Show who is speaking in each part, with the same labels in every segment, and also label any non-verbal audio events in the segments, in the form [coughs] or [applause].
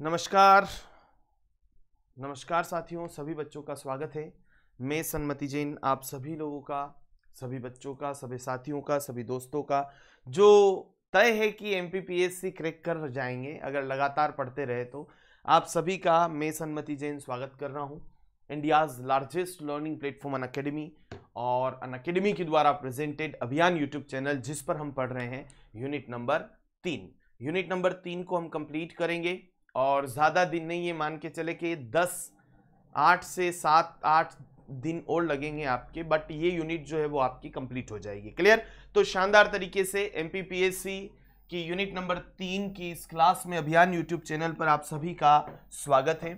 Speaker 1: नमस्कार नमस्कार साथियों सभी बच्चों का स्वागत है मैं सन्मति जैन आप सभी लोगों का सभी बच्चों का सभी साथियों का सभी दोस्तों का जो तय है कि एम पी क्रैक कर जाएंगे अगर लगातार पढ़ते रहे तो आप सभी का मैं सन्मति जैन स्वागत कर रहा हूँ India's largest learning platform Unacademy और अन अकेडमी के द्वारा प्रेजेंटेड अभियान यूट्यूब चैनल जिस पर हम पढ़ रहे हैं यूनिट नंबर तीन यूनिट नंबर तीन को हम कंप्लीट करेंगे और ज़्यादा दिन नहीं ये मान के चले कि दस आठ से सात आठ दिन और लगेंगे आपके बट ये यूनिट जो है वो आपकी कंप्लीट हो जाएगी क्लियर तो शानदार तरीके से एम की यूनिट नंबर तीन की इस क्लास में अभियान यूट्यूब चैनल पर आप सभी का स्वागत है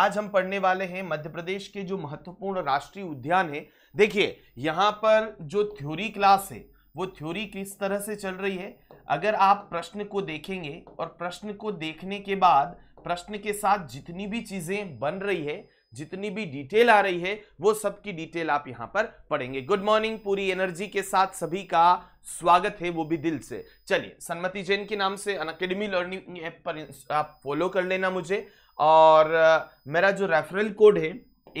Speaker 1: आज हम पढ़ने वाले हैं मध्य प्रदेश के जो महत्वपूर्ण राष्ट्रीय उद्यान है देखिए यहाँ पर जो थ्योरी क्लास है वो थ्योरी किस तरह से चल रही है अगर आप प्रश्न को देखेंगे और प्रश्न को देखने के बाद प्रश्न के साथ जितनी भी चीजें बन रही है जितनी भी डिटेल आ रही है वो सबकी डिटेल आप यहाँ पर पढ़ेंगे गुड मॉर्निंग पूरी एनर्जी के साथ सभी का स्वागत है वो भी दिल से चलिए सन्मति जैन के नाम से अनकेडमी लर्निंग ऐप पर आप फॉलो कर लेना मुझे और मेरा जो रेफरल कोड है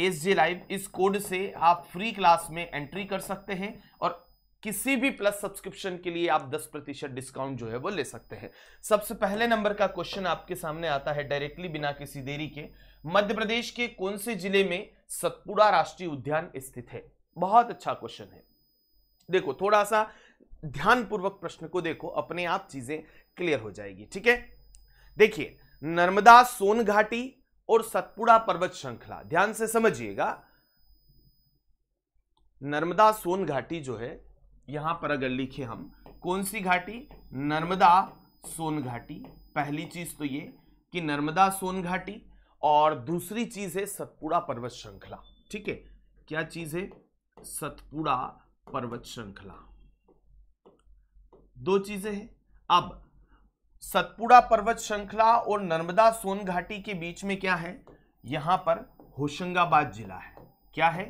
Speaker 1: एस जे लाइव इस कोड से आप फ्री क्लास में एंट्री कर सकते हैं और किसी भी प्लस सब्सक्रिप्शन के लिए आप 10 प्रतिशत डिस्काउंट जो है वो ले सकते हैं सबसे पहले नंबर का क्वेश्चन आपके सामने आता है डायरेक्टली बिना किसी देरी के मध्य प्रदेश के कौन से जिले में सतपुड़ा राष्ट्रीय उद्यान स्थित है बहुत अच्छा क्वेश्चन है देखो थोड़ा सा ध्यानपूर्वक प्रश्न को देखो अपने आप चीजें क्लियर हो जाएगी ठीक है देखिए नर्मदा सोन घाटी और सतपुड़ा पर्वत श्रृंखला ध्यान से समझिएगा नर्मदा सोन घाटी जो है यहां पर अगर लिखे हम कौन सी घाटी नर्मदा सोन घाटी पहली चीज तो ये कि नर्मदा सोन घाटी और दूसरी चीज है सतपुड़ा पर्वत श्रृंखला ठीक है क्या चीज है सतपुड़ा पर्वत श्रृंखला दो चीजें हैं अब सतपुड़ा पर्वत श्रृंखला और नर्मदा सोन घाटी के बीच में क्या है यहां पर होशंगाबाद जिला है क्या है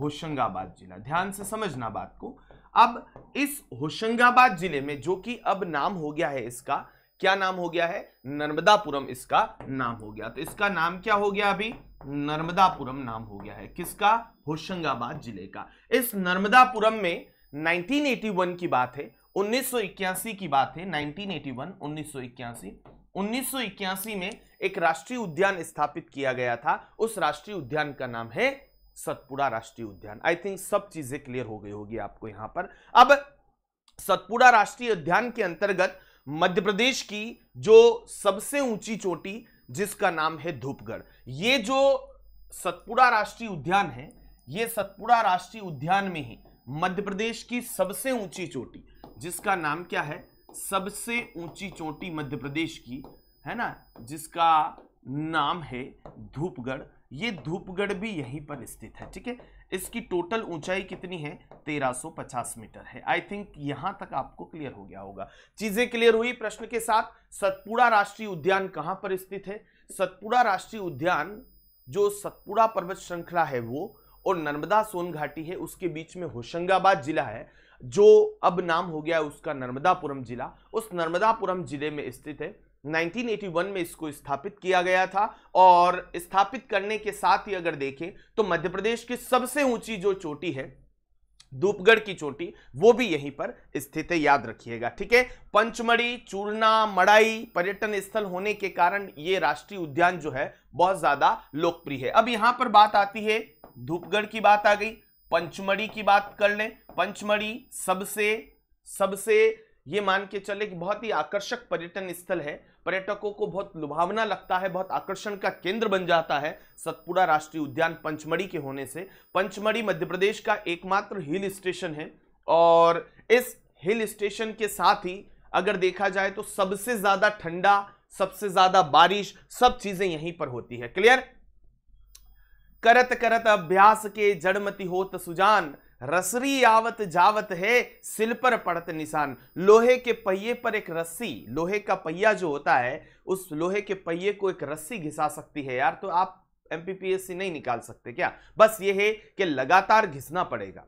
Speaker 1: होशंगाबाद जिला ध्यान से समझना बात को अब इस होशंगाबाद जिले में जो कि अब नाम हो गया है इसका क्या नाम हो गया है नर्मदापुरम इसका नाम हो गया तो इसका नाम क्या हो गया अभी नर्मदापुरम नाम हो गया है किसका होशंगाबाद जिले का इस नर्मदापुरम में 1981 की बात है उन्नीस की बात है 1981 1981 1981 में एक राष्ट्रीय उद्यान स्थापित किया गया था उस राष्ट्रीय उद्यान का नाम है सतपुड़ा राष्ट्रीय उद्यान आई थिंक सब चीजें क्लियर हो गई होगी आपको यहां पर अब सतपुड़ा राष्ट्रीय उद्यान के अंतर्गत मध्य प्रदेश की जो सबसे ऊंची चोटी जिसका नाम है धूपगढ़ ये जो सतपुड़ा राष्ट्रीय उद्यान है ये सतपुड़ा राष्ट्रीय उद्यान में ही मध्य प्रदेश की सबसे ऊंची चोटी जिसका नाम क्या है सबसे ऊंची चोटी मध्य प्रदेश की है ना जिसका नाम है धूपगढ़ ये धूपगढ़ भी यहीं पर स्थित है ठीक है इसकी टोटल ऊंचाई कितनी है 1350 मीटर है आई थिंक यहां तक आपको क्लियर हो गया होगा चीजें क्लियर हुई प्रश्न के साथ सतपुड़ा राष्ट्रीय उद्यान कहां पर स्थित है सतपुड़ा राष्ट्रीय उद्यान जो सतपुड़ा पर्वत श्रृंखला है वो और नर्मदा सोन घाटी है उसके बीच में होशंगाबाद जिला है जो अब नाम हो गया उसका नर्मदापुरम जिला उस नर्मदापुरम जिले में स्थित है 1981 में इसको स्थापित किया गया था और स्थापित करने के साथ ही अगर देखें तो मध्य प्रदेश की सबसे ऊंची जो चोटी है धूपगढ़ की चोटी वो भी यहीं पर स्थित है याद रखिएगा ठीक है पंचमढ़ी चूरना मड़ाई पर्यटन स्थल होने के कारण ये राष्ट्रीय उद्यान जो है बहुत ज्यादा लोकप्रिय है अब यहां पर बात आती है धूपगढ़ की बात आ गई पंचमढ़ी की बात कर ले पंचमढ़ी सबसे सबसे ये मान के चले कि बहुत ही आकर्षक पर्यटन स्थल है पर्यटकों को बहुत लुभावना लगता है बहुत आकर्षण का केंद्र बन जाता है सतपुड़ा राष्ट्रीय उद्यान पंचमढ़ी के होने से पंचमढ़ी मध्य प्रदेश का एकमात्र हिल स्टेशन है और इस हिल स्टेशन के साथ ही अगर देखा जाए तो सबसे ज्यादा ठंडा सबसे ज्यादा बारिश सब चीजें यहीं पर होती है क्लियर करत करत अभ्यास के जड़मति होत सुजान रसरी आवत जावत है सिल पर पड़त निशान लोहे के पहिए पर एक रस्सी लोहे का पहिया जो होता है उस लोहे के पहिए को एक रस्सी घिसा सकती है यार तो आप एमपीपीएससी नहीं निकाल सकते क्या बस ये है कि लगातार घिसना पड़ेगा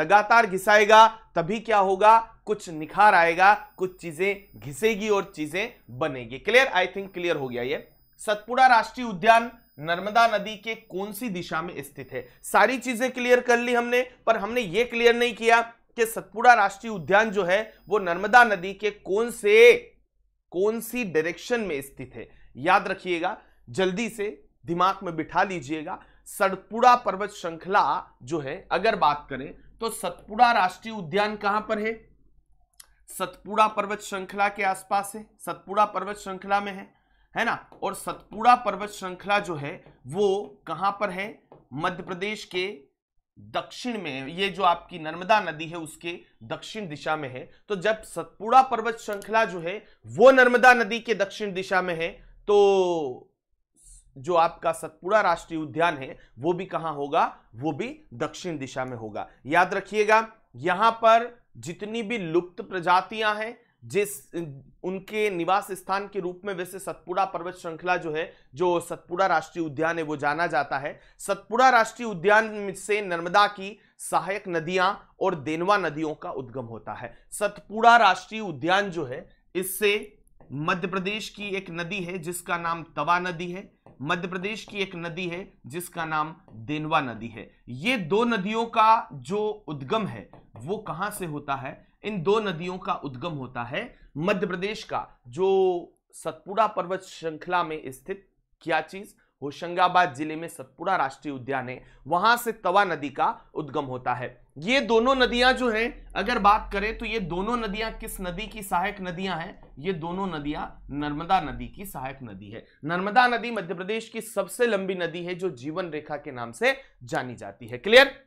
Speaker 1: लगातार घिसाएगा तभी क्या होगा कुछ निखार आएगा कुछ चीजें घिसेगी और चीजें बनेगी क्लियर आई थिंक क्लियर हो गया ये सतपुड़ा राष्ट्रीय उद्यान नर्मदा नदी के कौन सी दिशा में स्थित है सारी चीजें क्लियर कर ली हमने पर हमने ये क्लियर नहीं किया कि सतपुड़ा राष्ट्रीय उद्यान जो है वो नर्मदा नदी के कौन से कौन सी डायरेक्शन में स्थित है याद रखिएगा जल्दी से दिमाग में बिठा लीजिएगा सतपुड़ा पर्वत श्रृंखला जो है अगर बात करें तो सतपुड़ा राष्ट्रीय उद्यान कहां पर है सतपुड़ा पर्वत श्रृंखला के आसपास है सतपुड़ा पर्वत श्रृंखला में है है ना और सतपुड़ा पर्वत श्रृंखला जो है वो कहां पर है मध्य प्रदेश के दक्षिण में ये जो आपकी नर्मदा नदी है उसके दक्षिण दिशा में है तो जब सतपुड़ा पर्वत श्रृंखला जो है वो नर्मदा नदी के दक्षिण दिशा में है तो जो आपका सतपुड़ा राष्ट्रीय उद्यान है वो भी कहां होगा वो भी दक्षिण दिशा में होगा याद रखिएगा यहां पर जितनी भी लुप्त प्रजातियां हैं जिस उनके निवास स्थान के रूप में वैसे सतपुड़ा पर्वत श्रृंखला जो है जो सतपुड़ा राष्ट्रीय उद्यान है वो जाना जाता है सतपुड़ा राष्ट्रीय उद्यान से नर्मदा की सहायक नदियां और देनवा नदियों का उद्गम होता है सतपुड़ा राष्ट्रीय उद्यान जो है इससे मध्य प्रदेश की एक नदी है जिसका नाम तवा नदी है मध्य प्रदेश की एक नदी है जिसका नाम देनवा नदी है ये दो नदियों का जो उद्गम है वो कहां से होता है इन दो नदियों का उद्गम होता है मध्य प्रदेश का जो सतपुड़ा पर्वत श्रृंखला में स्थित क्या चीज होशंगाबाद जिले में सतपुड़ा राष्ट्रीय उद्यान है वहां से तवा नदी का उद्गम होता है ये दोनों नदियां जो हैं अगर बात करें तो ये दोनों नदियां किस नदी की सहायक नदियां हैं ये दोनों नदियां नर्मदा नदी की सहायक नदी है नर्मदा नदी मध्य प्रदेश की सबसे लंबी नदी है जो जीवन रेखा के नाम से जानी जाती है क्लियर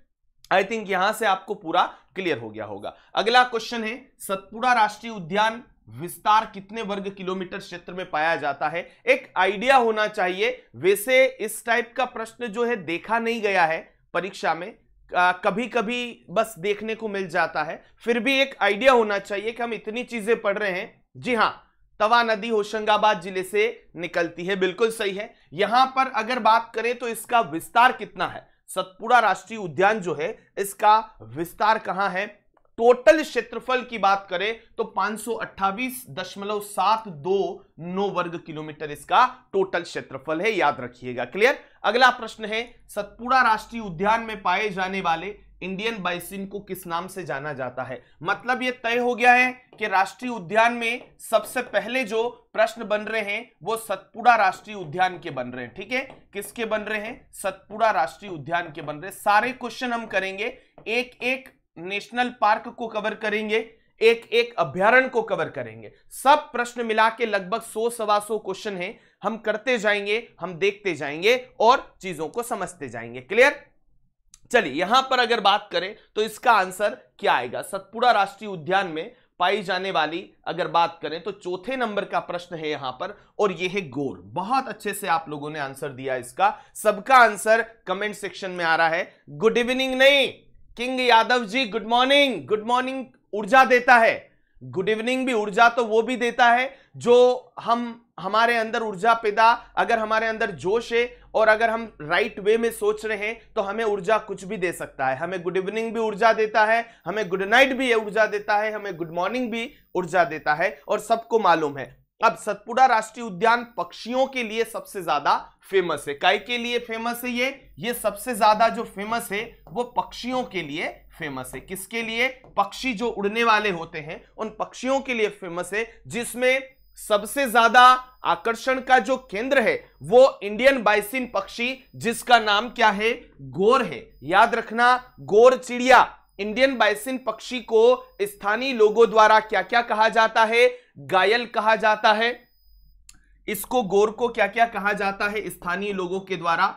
Speaker 1: आई थिंक यहां से आपको पूरा क्लियर हो गया होगा अगला क्वेश्चन है सतपुड़ा राष्ट्रीय उद्यान विस्तार कितने वर्ग किलोमीटर क्षेत्र में पाया जाता है एक आइडिया होना चाहिए वैसे इस टाइप का प्रश्न जो है देखा नहीं गया है परीक्षा में आ, कभी कभी बस देखने को मिल जाता है फिर भी एक आइडिया होना चाहिए कि हम इतनी चीजें पढ़ रहे हैं जी हाँ तवा नदी होशंगाबाद जिले से निकलती है बिल्कुल सही है यहां पर अगर बात करें तो इसका विस्तार कितना है सतपुड़ा राष्ट्रीय उद्यान जो है इसका विस्तार कहां है टोटल क्षेत्रफल की बात करें तो पांच वर्ग किलोमीटर इसका टोटल क्षेत्रफल है याद रखिएगा क्लियर अगला प्रश्न है सतपुड़ा राष्ट्रीय उद्यान में पाए जाने वाले इंडियन बाइसिन को किस नाम से जाना जाता है मतलब यह तय हो गया है कि राष्ट्रीय उद्यान में सबसे पहले जो प्रश्न बन रहे हैं वो सतपुड़ा राष्ट्रीय उद्यान के बन रहे हैं ठीक है किसके बन रहे हैं सतपुड़ा राष्ट्रीय उद्यान के बन रहे हैं सारे क्वेश्चन हम करेंगे एक एक नेशनल पार्क को कवर करेंगे एक एक अभ्यारण को कवर करेंगे सब प्रश्न मिला के लगभग सौ सवा सौ क्वेश्चन है हम करते जाएंगे हम देखते जाएंगे और चीजों को समझते जाएंगे क्लियर चलिए यहां पर अगर बात करें तो इसका आंसर क्या आएगा सतपुड़ा राष्ट्रीय उद्यान में पाई जाने वाली अगर बात करें तो चौथे नंबर का प्रश्न है यहां पर और यह है गोर बहुत अच्छे से आप लोगों ने आंसर दिया इसका सबका आंसर कमेंट सेक्शन में आ रहा है गुड इवनिंग नहीं king Yadav ji good morning good morning ऊर्जा देता है गुड इवनिंग भी ऊर्जा तो वो भी देता है जो हम हमारे अंदर ऊर्जा पैदा अगर हमारे अंदर जोश है और अगर हम राइट right वे में सोच रहे हैं तो हमें ऊर्जा कुछ भी दे सकता है हमें गुड इवनिंग भी ऊर्जा देता है हमें गुड नाइट भी ऊर्जा देता है हमें गुड मॉर्निंग भी ऊर्जा देता है और सबको मालूम है अब सतपुड़ा राष्ट्रीय उद्यान पक्षियों के लिए सबसे ज्यादा फेमस है काय के लिए फेमस है ये ये सबसे ज्यादा जो फेमस है वो पक्षियों के लिए फेमस है किसके लिए पक्षी जो उड़ने वाले होते हैं उन पक्षियों के लिए फेमस है जिसमें सबसे ज्यादा आकर्षण का जो केंद्र है वो इंडियन बाइसिन पक्षी जिसका नाम क्या है गोर है याद रखना गोर चिड़िया इंडियन बाइसिन पक्षी को स्थानीय लोगों द्वारा क्या क्या कहा जाता है गायल कहा जाता है इसको गोर को क्या क्या कहा जाता है स्थानीय लोगों के द्वारा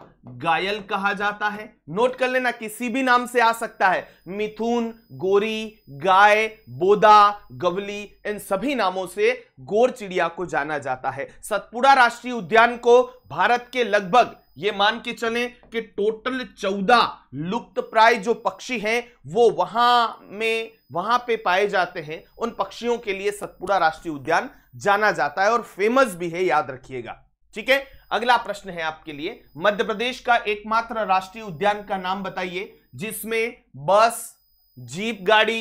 Speaker 1: गायल कहा जाता है नोट कर लेना किसी भी नाम से आ सकता है मिथुन गोरी गाय बोदा गवली इन सभी नामों से गोर चिड़िया को जाना जाता है सतपुड़ा राष्ट्रीय उद्यान को भारत के लगभग ये मान के चलें कि टोटल चौदह लुप्त प्राय जो पक्षी हैं वो वहां में वहां पे पाए जाते हैं उन पक्षियों के लिए सतपुड़ा राष्ट्रीय उद्यान जाना जाता है और फेमस भी है याद रखिएगा ठीक है अगला प्रश्न है आपके लिए मध्य प्रदेश का एकमात्र राष्ट्रीय उद्यान का नाम बताइए जिसमें बस जीप गाड़ी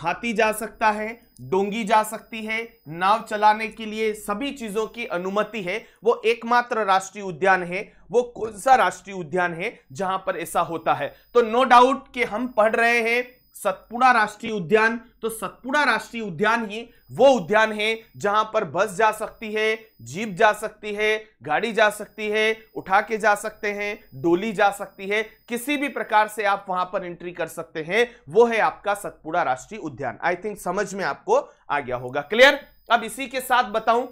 Speaker 1: हाथी जा सकता है डोंगी जा सकती है नाव चलाने के लिए सभी चीजों की अनुमति है वो एकमात्र राष्ट्रीय उद्यान है वो कौन सा राष्ट्रीय उद्यान है जहां पर ऐसा होता है तो नो डाउट कि हम पढ़ रहे हैं सतपुड़ा राष्ट्रीय उद्यान तो सतपुड़ा राष्ट्रीय उद्यान ही वो उद्यान है जहां पर बस जा सकती है जीप जा सकती है गाड़ी जा सकती है उठा के जा सकते हैं डोली जा सकती है किसी भी प्रकार से आप वहां पर एंट्री कर सकते हैं वो है आपका सतपुड़ा राष्ट्रीय उद्यान आई थिंक समझ में आपको आ गया होगा क्लियर अब इसी के साथ बताऊं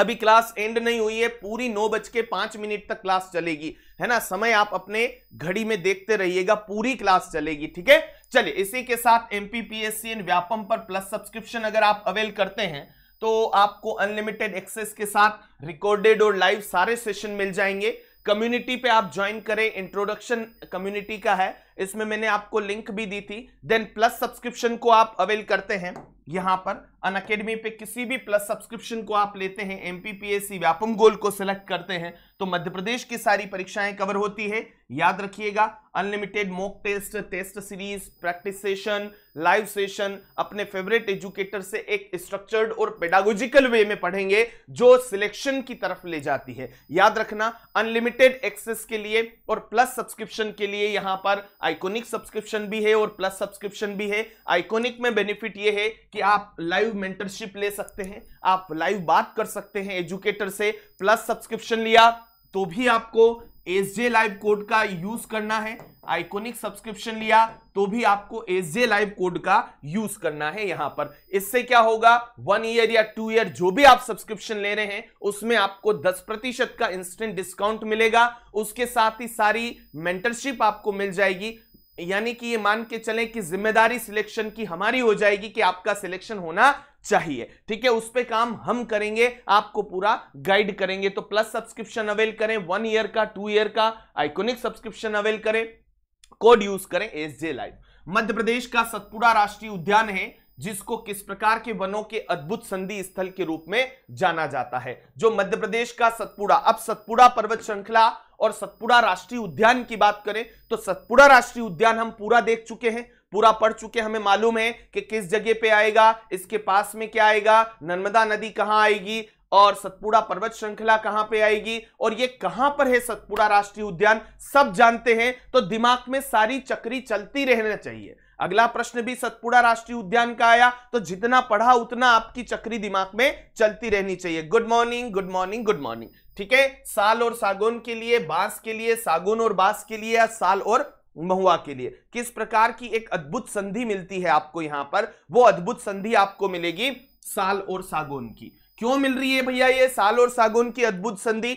Speaker 1: अभी क्लास एंड नहीं हुई है पूरी नौ बज के पांच मिनट तक क्लास चलेगी है ना समय आप अपने घड़ी में देखते रहिएगा पूरी क्लास चलेगी ठीक है चलिए इसी के साथ एमपीपीएससी एंड व्यापम पर प्लस सब्सक्रिप्शन अगर आप अवेल करते हैं तो आपको अनलिमिटेड एक्सेस के साथ रिकॉर्डेड और लाइव सारे सेशन मिल जाएंगे कम्युनिटी पे आप ज्वाइन करें इंट्रोडक्शन कम्युनिटी का है इसमें मैंने आपको लिंक भी दी थी देन प्लस सब्सक्रिप्शन को आप अवेल करते हैं यहां पर अन अकेडमी पे किसी भी प्लस सब्सक्रिप्शन को आप लेते हैं एमपीपीएससी व्यापम गोल को सिलेक्ट करते हैं तो मध्य प्रदेश की सारी परीक्षाएं कवर होती है याद रखिएगा unlimited mock test test series practice session live session अपने फेवरेट एजुकेटर से एक स्ट्रक्चर्ड और पेडागोजिकल वे में पढ़ेंगे जो सिलेक्शन की तरफ ले जाती है याद रखना अनलिमिटेड एक्सेस के लिए और प्लस सब्सक्रिप्शन के लिए यहां पर आइकोनिक सब्सक्रिप्शन भी है और प्लस सब्सक्रिप्शन भी है आइकोनिक में बेनिफिट ये है कि आप लाइव मेंटरशिप ले सकते हैं आप लाइव बात कर सकते हैं एजुकेटर से प्लस सब्सक्रिप्शन लिया तो भी आपको एस जे लाइव कोड का यूज करना है आइकोनिक सब्सक्रिप्शन लिया तो भी आपको एस जे लाइव कोड का यूज करना है यहां पर इससे क्या होगा वन ईयर या टू ईयर जो भी आप सब्सक्रिप्शन ले रहे हैं उसमें आपको दस प्रतिशत का इंस्टेंट डिस्काउंट मिलेगा उसके साथ ही सारी मेंटरशिप आपको मिल जाएगी यानी कि ये मान के चले कि जिम्मेदारी सिलेक्शन की हमारी हो जाएगी कि आपका सिलेक्शन होना चाहिए ठीक है उस पर काम हम करेंगे आपको पूरा गाइड करेंगे तो प्लस सब्सक्रिप्शन अवेल करें वन ईयर का टू ईयर का आइकोनिक सब्सक्रिप्शन अवेल करें कोड यूज करें S J live Madhya Pradesh का सतपुड़ा राष्ट्रीय उद्यान है जिसको किस प्रकार के वनों के अद्भुत संधि स्थल के रूप में जाना जाता है जो मध्य प्रदेश का सतपुड़ा अब सतपुड़ा पर्वत श्रृंखला और सतपुड़ा राष्ट्रीय उद्यान की बात करें तो सतपुड़ा राष्ट्रीय उद्यान हम पूरा देख चुके हैं पूरा पढ़ चुके हमें मालूम है कि किस जगह पे आएगा इसके पास में क्या आएगा नर्मदा नदी कहां आएगी और सतपुड़ा पर्वत श्रृंखला कहां पे आएगी और ये कहां पर है सतपुड़ा राष्ट्रीय उद्यान सब जानते हैं तो दिमाग में सारी चक्री चलती रहना चाहिए अगला प्रश्न भी सतपुड़ा राष्ट्रीय उद्यान का आया तो जितना पढ़ा उतना आपकी चक्री दिमाग में चलती रहनी चाहिए good morning good morning good morning ठीक है साल और सागुन के लिए बांस के लिए सागुन और बांस के लिए या साल और महुआ के लिए किस प्रकार की एक अद्भुत संधि मिलती है आपको यहां पर वो अद्भुत संधि आपको मिलेगी साल और सागोन की क्यों मिल रही है भैया ये साल और सागोन की अद्भुत संधि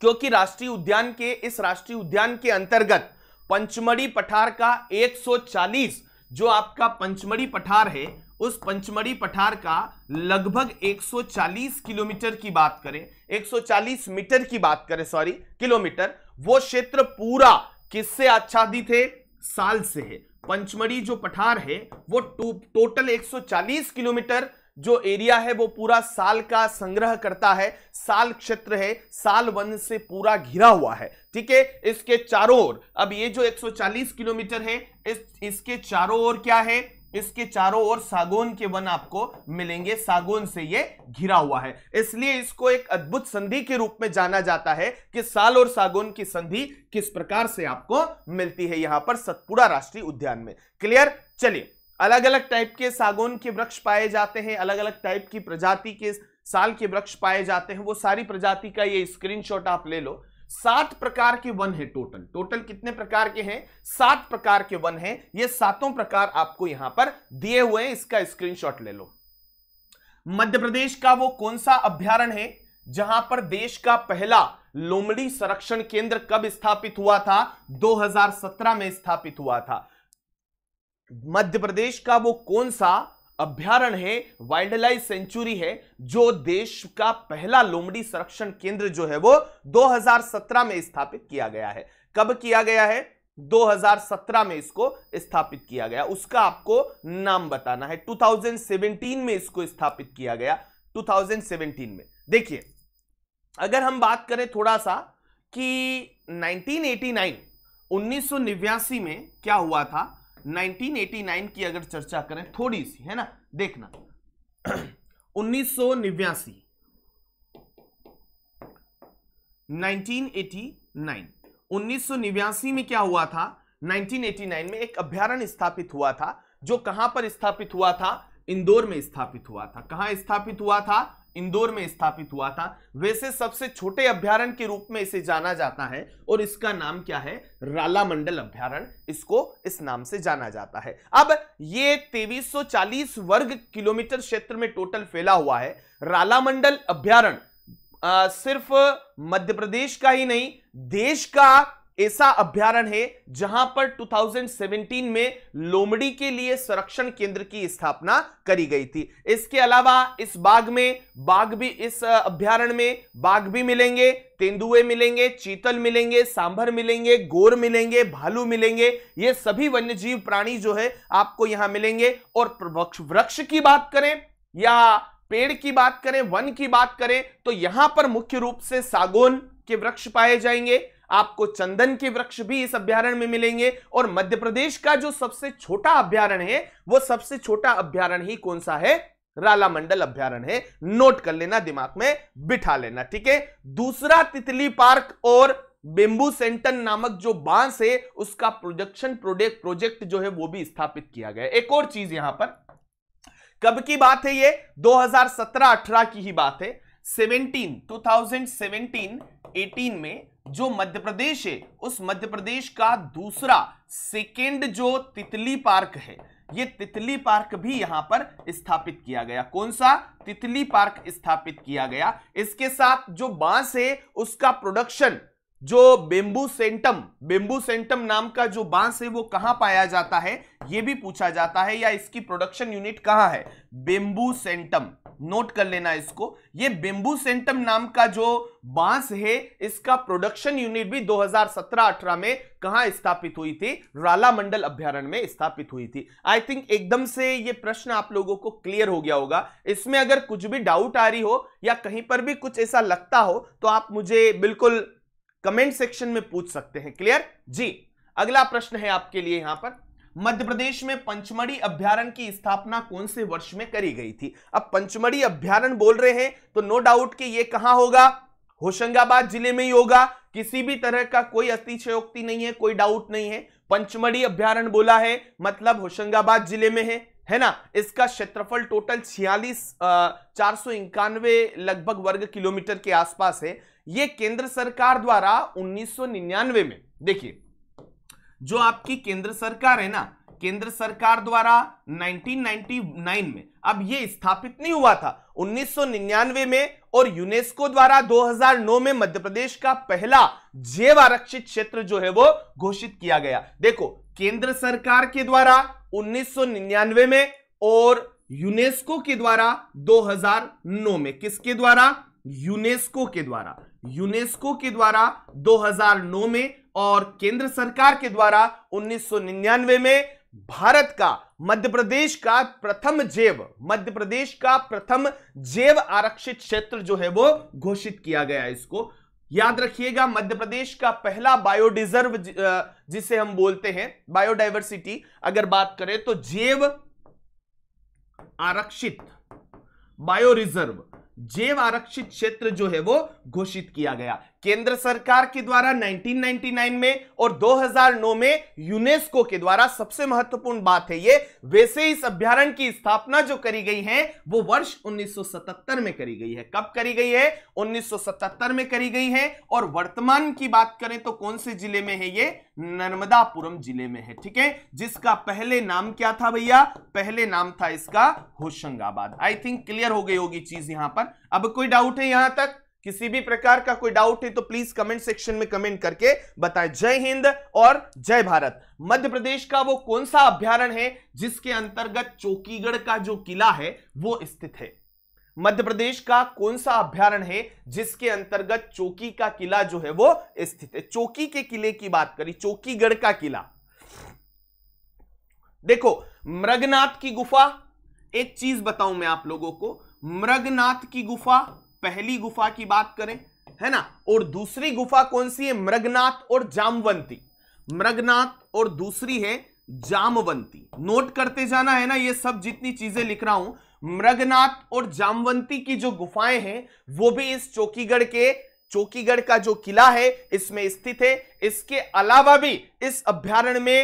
Speaker 1: क्योंकि राष्ट्रीय उद्यान के इस राष्ट्रीय उद्यान के अंतर्गत पंचमढ़ी पठार का 140 जो आपका पंचमढ़ी पठार है उस पंचमढ़ी पठार का लगभग 140 किलोमीटर की बात करें 140 मीटर की बात करें सॉरी किलोमीटर वो क्षेत्र पूरा किससे आच्छादित है साल से है पंचमढ़ी जो पठार है वो टो, टोटल 140 किलोमीटर जो एरिया है वो पूरा साल का संग्रह करता है साल क्षेत्र है साल वन से पूरा घिरा हुआ है ठीक है इसके चारों ओर अब ये जो 140 किलोमीटर है इस इसके चारों ओर क्या है इसके चारों ओर सागोन के वन आपको मिलेंगे सागोन से ये घिरा हुआ है इसलिए इसको एक अद्भुत संधि के रूप में जाना जाता है कि साल और सागोन की संधि किस प्रकार से आपको मिलती है यहां पर सतपुड़ा राष्ट्रीय उद्यान में क्लियर चलिए अलग अलग टाइप के सागोन के वृक्ष पाए जाते हैं अलग अलग टाइप की प्रजाति के साल के वृक्ष पाए जाते हैं वो सारी प्रजाति का ये स्क्रीनशॉट आप ले लो सात प्रकार के वन है टोटल टोटल कितने प्रकार के हैं सात प्रकार के वन हैं ये सातों प्रकार आपको यहां पर दिए हुए हैं इसका स्क्रीनशॉट ले लो मध्य प्रदेश का वो कौन सा अभ्यारण है जहां पर देश का पहला लोमड़ी संरक्षण केंद्र कब स्थापित हुआ था 2017 में स्थापित हुआ था मध्य प्रदेश का वो कौन सा अभ्यारण है वाइल्ड लाइफ सेंचुरी है जो देश का पहला लोमड़ी संरक्षण केंद्र जो है वो 2017 में स्थापित किया गया है कब किया गया है 2017 में इसको स्थापित किया गया उसका आपको नाम बताना है 2017 में इसको स्थापित किया गया 2017 में देखिए अगर हम बात करें थोड़ा सा कि 1989 1989 में क्या हुआ था 1989 की अगर चर्चा करें थोड़ी सी है ना देखना [clears throat] उन्नीस सौ निन्यासी 1989 1989 में क्या हुआ था 1989 में एक अभ्यारण स्थापित हुआ था जो कहां पर स्थापित हुआ था इंदौर में स्थापित हुआ था कहां स्थापित हुआ था इंदौर में स्थापित हुआ था वैसे सबसे छोटे अभ्यारण के रूप में इसे जाना जाता है और इसका नाम क्या है राला मंडल अभ्यारण इसको इस नाम से जाना जाता है अब ये 2340 वर्ग किलोमीटर क्षेत्र में टोटल फैला हुआ है राला मंडल अभ्यारण सिर्फ मध्य प्रदेश का ही नहीं देश का ऐसा अभ्यारण है जहां पर 2017 में लोमड़ी के लिए संरक्षण केंद्र की स्थापना करी गई थी इसके अलावा इस बाग में बाघ भी इस अभ्यारण में बाघ भी मिलेंगे तेंदुए मिलेंगे चीतल मिलेंगे सांभर मिलेंगे गोर मिलेंगे भालू मिलेंगे ये सभी वन्यजीव प्राणी जो है आपको यहां मिलेंगे और वृक्ष की बात करें या पेड़ की बात करें वन की बात करें तो यहां पर मुख्य रूप से सागोन के वृक्ष पाए जाएंगे आपको चंदन के वृक्ष भी इस अभ्यारण में मिलेंगे और मध्य प्रदेश का जो सबसे छोटा अभ्यारण है वो सबसे छोटा अभ्यारण ही कौन सा है राला मंडल अभ्यारण है नोट कर लेना दिमाग में बिठा लेना ठीक है दूसरा तितली पार्क और बेम्बू सेंटन नामक जो बांस है उसका प्रोजेक्शन प्रोडक्ट प्रोजेक्ट जो है वो भी स्थापित किया गया एक और चीज यहां पर कब की बात है ये 2017-18 की ही बात है 17 2017 18 में जो मध्य प्रदेश है उस मध्य प्रदेश का दूसरा सेकेंड जो तितली पार्क है ये तितली पार्क भी यहां पर स्थापित किया गया कौन सा तितली पार्क स्थापित किया गया इसके साथ जो बांस है उसका प्रोडक्शन जो बेंबू सेंटम बेंबू सेंटम नाम का जो बांस है वो कहां पाया जाता है ये भी पूछा जाता है या इसकी प्रोडक्शन यूनिट कहां है बेंबू सेंटम नोट कर लेना इसको ये बेम्बू सेंटम नाम का जो बांस है इसका प्रोडक्शन यूनिट भी 2017-18 में कहा स्थापित हुई थी राला मंडल अभ्यारण में स्थापित हुई थी आई थिंक एकदम से ये प्रश्न आप लोगों को क्लियर हो गया होगा इसमें अगर कुछ भी डाउट आ रही हो या कहीं पर भी कुछ ऐसा लगता हो तो आप मुझे बिल्कुल कमेंट सेक्शन में पूछ सकते हैं क्लियर जी अगला प्रश्न है आपके लिए यहां पर मध्य प्रदेश में पंचमढ़ी अभ्यारण की स्थापना कौन से वर्ष में करी गई थी अब पंचमढ़ी अभ्यारण बोल रहे हैं तो नो डाउट कि ये कहां होगा होशंगाबाद जिले में ही होगा किसी भी तरह का कोई अतिशयोक्ति नहीं है कोई डाउट नहीं है पंचमढ़ी अभ्यारण बोला है मतलब होशंगाबाद जिले में है है ना इसका क्षेत्रफल टोटल छियालीस चार सौ इक्यानवे लगभग वर्ग किलोमीटर के आसपास है यह केंद्र सरकार द्वारा 1999 में देखिए जो आपकी केंद्र सरकार है ना केंद्र सरकार द्वारा 1999 में अब यह स्थापित नहीं हुआ था 1999 में और यूनेस्को द्वारा 2009 में मध्य प्रदेश का पहला जैव आरक्षित क्षेत्र जो है वो घोषित किया गया देखो केंद्र सरकार के द्वारा 1999 में और यूनेस्को के द्वारा 2009 में किसके द्वारा यूनेस्को के द्वारा यूनेस्को के द्वारा 2009 में और केंद्र सरकार के द्वारा 1999 में भारत का मध्य प्रदेश का प्रथम जैव मध्य प्रदेश का प्रथम जैव आरक्षित क्षेत्र जो है वो घोषित किया गया है इसको याद रखिएगा मध्य प्रदेश का पहला बायोडिजर्व जिसे हम बोलते हैं बायोडाइवर्सिटी अगर बात करें तो जैव आरक्षित बायो रिजर्व जेव आरक्षित क्षेत्र जो है वो घोषित किया गया केंद्र सरकार के द्वारा 1999 में और 2009 में यूनेस्को के द्वारा सबसे महत्वपूर्ण बात है ये वैसे इस अभ्यारण की स्थापना जो करी गई है वो वर्ष 1977 में करी गई है कब करी गई है 1977 में करी गई है और वर्तमान की बात करें तो कौन से जिले में है ये नर्मदापुरम जिले में है ठीक है जिसका पहले नाम क्या था भैया पहले नाम था इसका होशंगाबाद आई थिंक क्लियर हो गई होगी चीज यहां पर अब कोई डाउट है यहां तक किसी भी प्रकार का कोई डाउट है तो प्लीज कमेंट सेक्शन में कमेंट करके बताएं जय हिंद और जय भारत मध्य प्रदेश का वो कौन सा अभ्यारण है जिसके अंतर्गत चौकीगढ़ का जो किला है वो स्थित है मध्य प्रदेश का कौन सा अभ्यारण है जिसके अंतर्गत चौकी का किला जो है वो स्थित है चौकी के किले की बात करी चौकीगढ़ का किला देखो मृगनाथ की गुफा एक चीज बताऊं मैं आप लोगों को मृगनाथ की गुफा पहली गुफा की बात करें है ना और दूसरी गुफा कौन सी है मृगनाथ और जामवंती मृगनाथ और दूसरी है जामवंती नोट करते जाना है ना ये सब जितनी चीजें लिख रहा हूं मृगनाथ और जामवंती की जो गुफाएं हैं वो भी इस चौकीगढ़ के चौकीगढ़ का जो किला है इसमें स्थित है इसके अलावा भी इस अभ्यारण में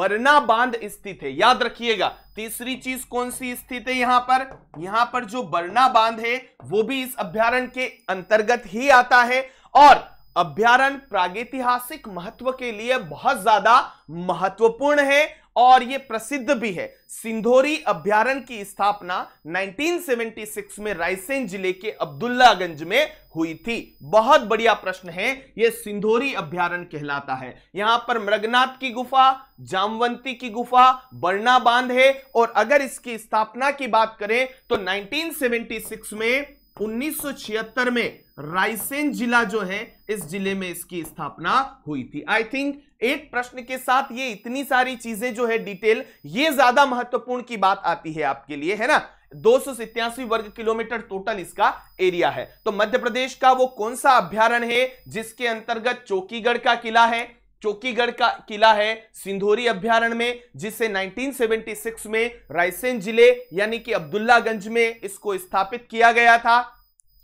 Speaker 1: बरना बांध स्थित है याद रखिएगा तीसरी चीज कौन सी स्थित है यहां पर यहां पर जो बरना बांध है वो भी इस अभ्यारण के अंतर्गत ही आता है और अभ्यारण प्रागैतिहासिक महत्व के लिए बहुत ज्यादा महत्वपूर्ण है और ये प्रसिद्ध भी है सिंधोरी अभ्यारण की स्थापना 1976 में रायसेन जिले के अब्दुल्लागंज में हुई थी बहुत बढ़िया प्रश्न है यह सिंधोरी अभ्यारण कहलाता है यहां पर मृगनाथ की गुफा जामवंती की गुफा बरना बांध है और अगर इसकी स्थापना की बात करें तो 1976 में उन्नीस में रायसेन जिला जो है इस जिले में इसकी स्थापना हुई थी आई थिंक एक प्रश्न के साथ ये इतनी सारी चीजें जो है डिटेल ये ज्यादा महत्वपूर्ण की बात आती है आपके लिए है ना दो वर्ग किलोमीटर टोटल इसका एरिया है तो मध्य प्रदेश का वो कौन सा अभ्यारण है जिसके अंतर्गत चौकीगढ़ का किला है चौकीगढ़ का किला है सिंधोरी अभ्यारण में जिसे 1976 में रायसेन जिले यानी कि अब्दुल्लागंज में इसको स्थापित किया गया था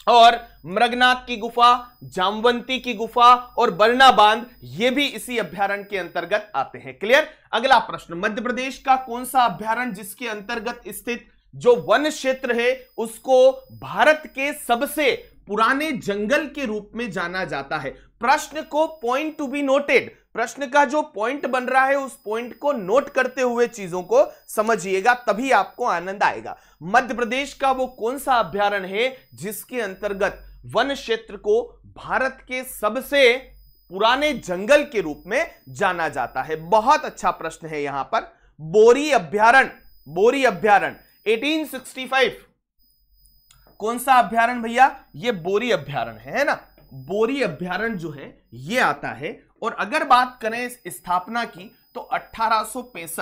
Speaker 1: और मृगनाथ की गुफा जामवंती की गुफा और बरना बांध ये भी इसी अभ्यारण के अंतर्गत आते हैं क्लियर अगला प्रश्न मध्य प्रदेश का कौन सा अभ्यारण जिसके अंतर्गत स्थित जो वन क्षेत्र है उसको भारत के सबसे पुराने जंगल के रूप में जाना जाता है प्रश्न को पॉइंट टू बी नोटेड प्रश्न का जो पॉइंट बन रहा है उस पॉइंट को नोट करते हुए चीजों को समझिएगा तभी आपको आनंद आएगा मध्य प्रदेश का वो कौन सा अभ्यारण है जिसके अंतर्गत वन क्षेत्र को भारत के सबसे पुराने जंगल के रूप में जाना जाता है बहुत अच्छा प्रश्न है यहां पर बोरी अभ्यारण बोरी अभ्यारण 1865 कौन सा अभ्यारण भैया ये बोरी अभ्यारण है, है ना बोरी अभ्यारण जो है ये आता है और अगर बात करें इस स्थापना की तो 1865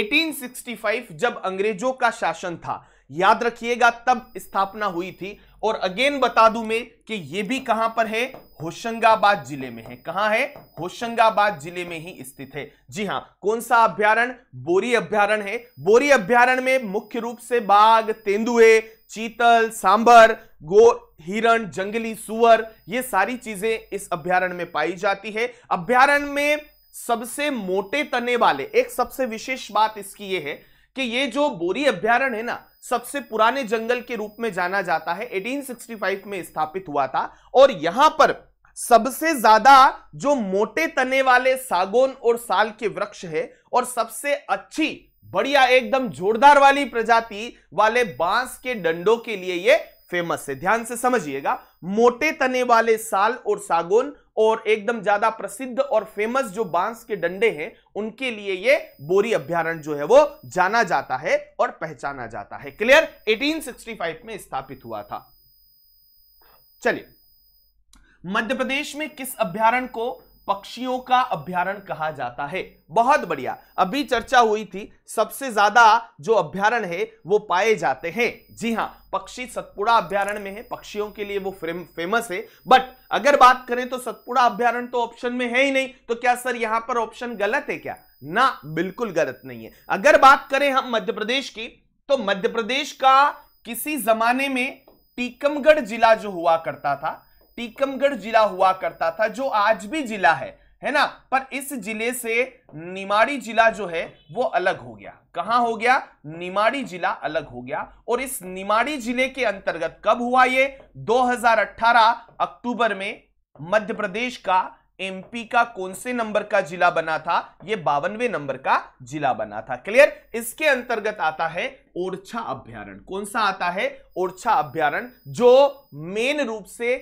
Speaker 1: 1865 जब अंग्रेजों का शासन था याद रखिएगा तब स्थापना हुई थी और अगेन बता दूं मैं कि ये भी कहां पर है होशंगाबाद जिले में है कहां है होशंगाबाद जिले में ही स्थित है जी हां कौन सा अभ्यारण बोरी अभ्यारण है बोरी अभ्यारण में मुख्य रूप से बाघ तेंदुए चीतल सांबर गोर हिरण जंगली सुअर ये सारी चीजें इस अभ्यारण में पाई जाती है अभ्यारण में सबसे मोटे तने वाले एक सबसे विशेष बात इसकी ये है कि ये जो बोरी अभ्यारण है ना सबसे पुराने जंगल के रूप में जाना जाता है 1865 में स्थापित हुआ था और यहां पर सबसे ज्यादा जो मोटे तने वाले सागोन और साल के वृक्ष है और सबसे अच्छी बढ़िया एकदम जोरदार वाली प्रजाति वाले बांस के डंडों के लिए ये फेमस है ध्यान से समझिएगा मोटे तने वाले साल और सागौन और एकदम ज्यादा प्रसिद्ध और फेमस जो बांस के डंडे हैं उनके लिए ये बोरी अभ्यारण जो है वो जाना जाता है और पहचाना जाता है क्लियर 1865 में स्थापित हुआ था चलिए मध्य प्रदेश में किस अभ्यारण को पक्षियों का अभ्यारण कहा जाता है बहुत बढ़िया अभी चर्चा हुई थी सबसे ज्यादा जो अभ्यारण है वो पाए जाते हैं जी हाँ पक्षी सतपुड़ा अभ्यारण में है पक्षियों के लिए वो फेमस है बट अगर बात करें तो सतपुड़ा अभ्यारण तो ऑप्शन में है ही नहीं तो क्या सर यहां पर ऑप्शन गलत है क्या ना बिल्कुल गलत नहीं है अगर बात करें हम मध्य प्रदेश की तो मध्य प्रदेश का किसी जमाने में टीकमगढ़ जिला जो हुआ करता था टीकमगढ़ जिला हुआ करता था जो आज भी जिला है है ना पर इस जिले से निमाड़ी जिला जो है वो अलग हो गया कहा हो गया निमाड़ी जिला अलग हो गया और इस निमाड़ी जिले के अंतर्गत कब हुआ ये 2018 अक्टूबर में मध्य प्रदेश का एमपी का कौन से नंबर का जिला बना था ये बावनवे नंबर का जिला बना था क्लियर इसके अंतर्गत आता है ओरछा अभ्यारण कौन सा आता है ओरछा अभ्यारण जो मेन रूप से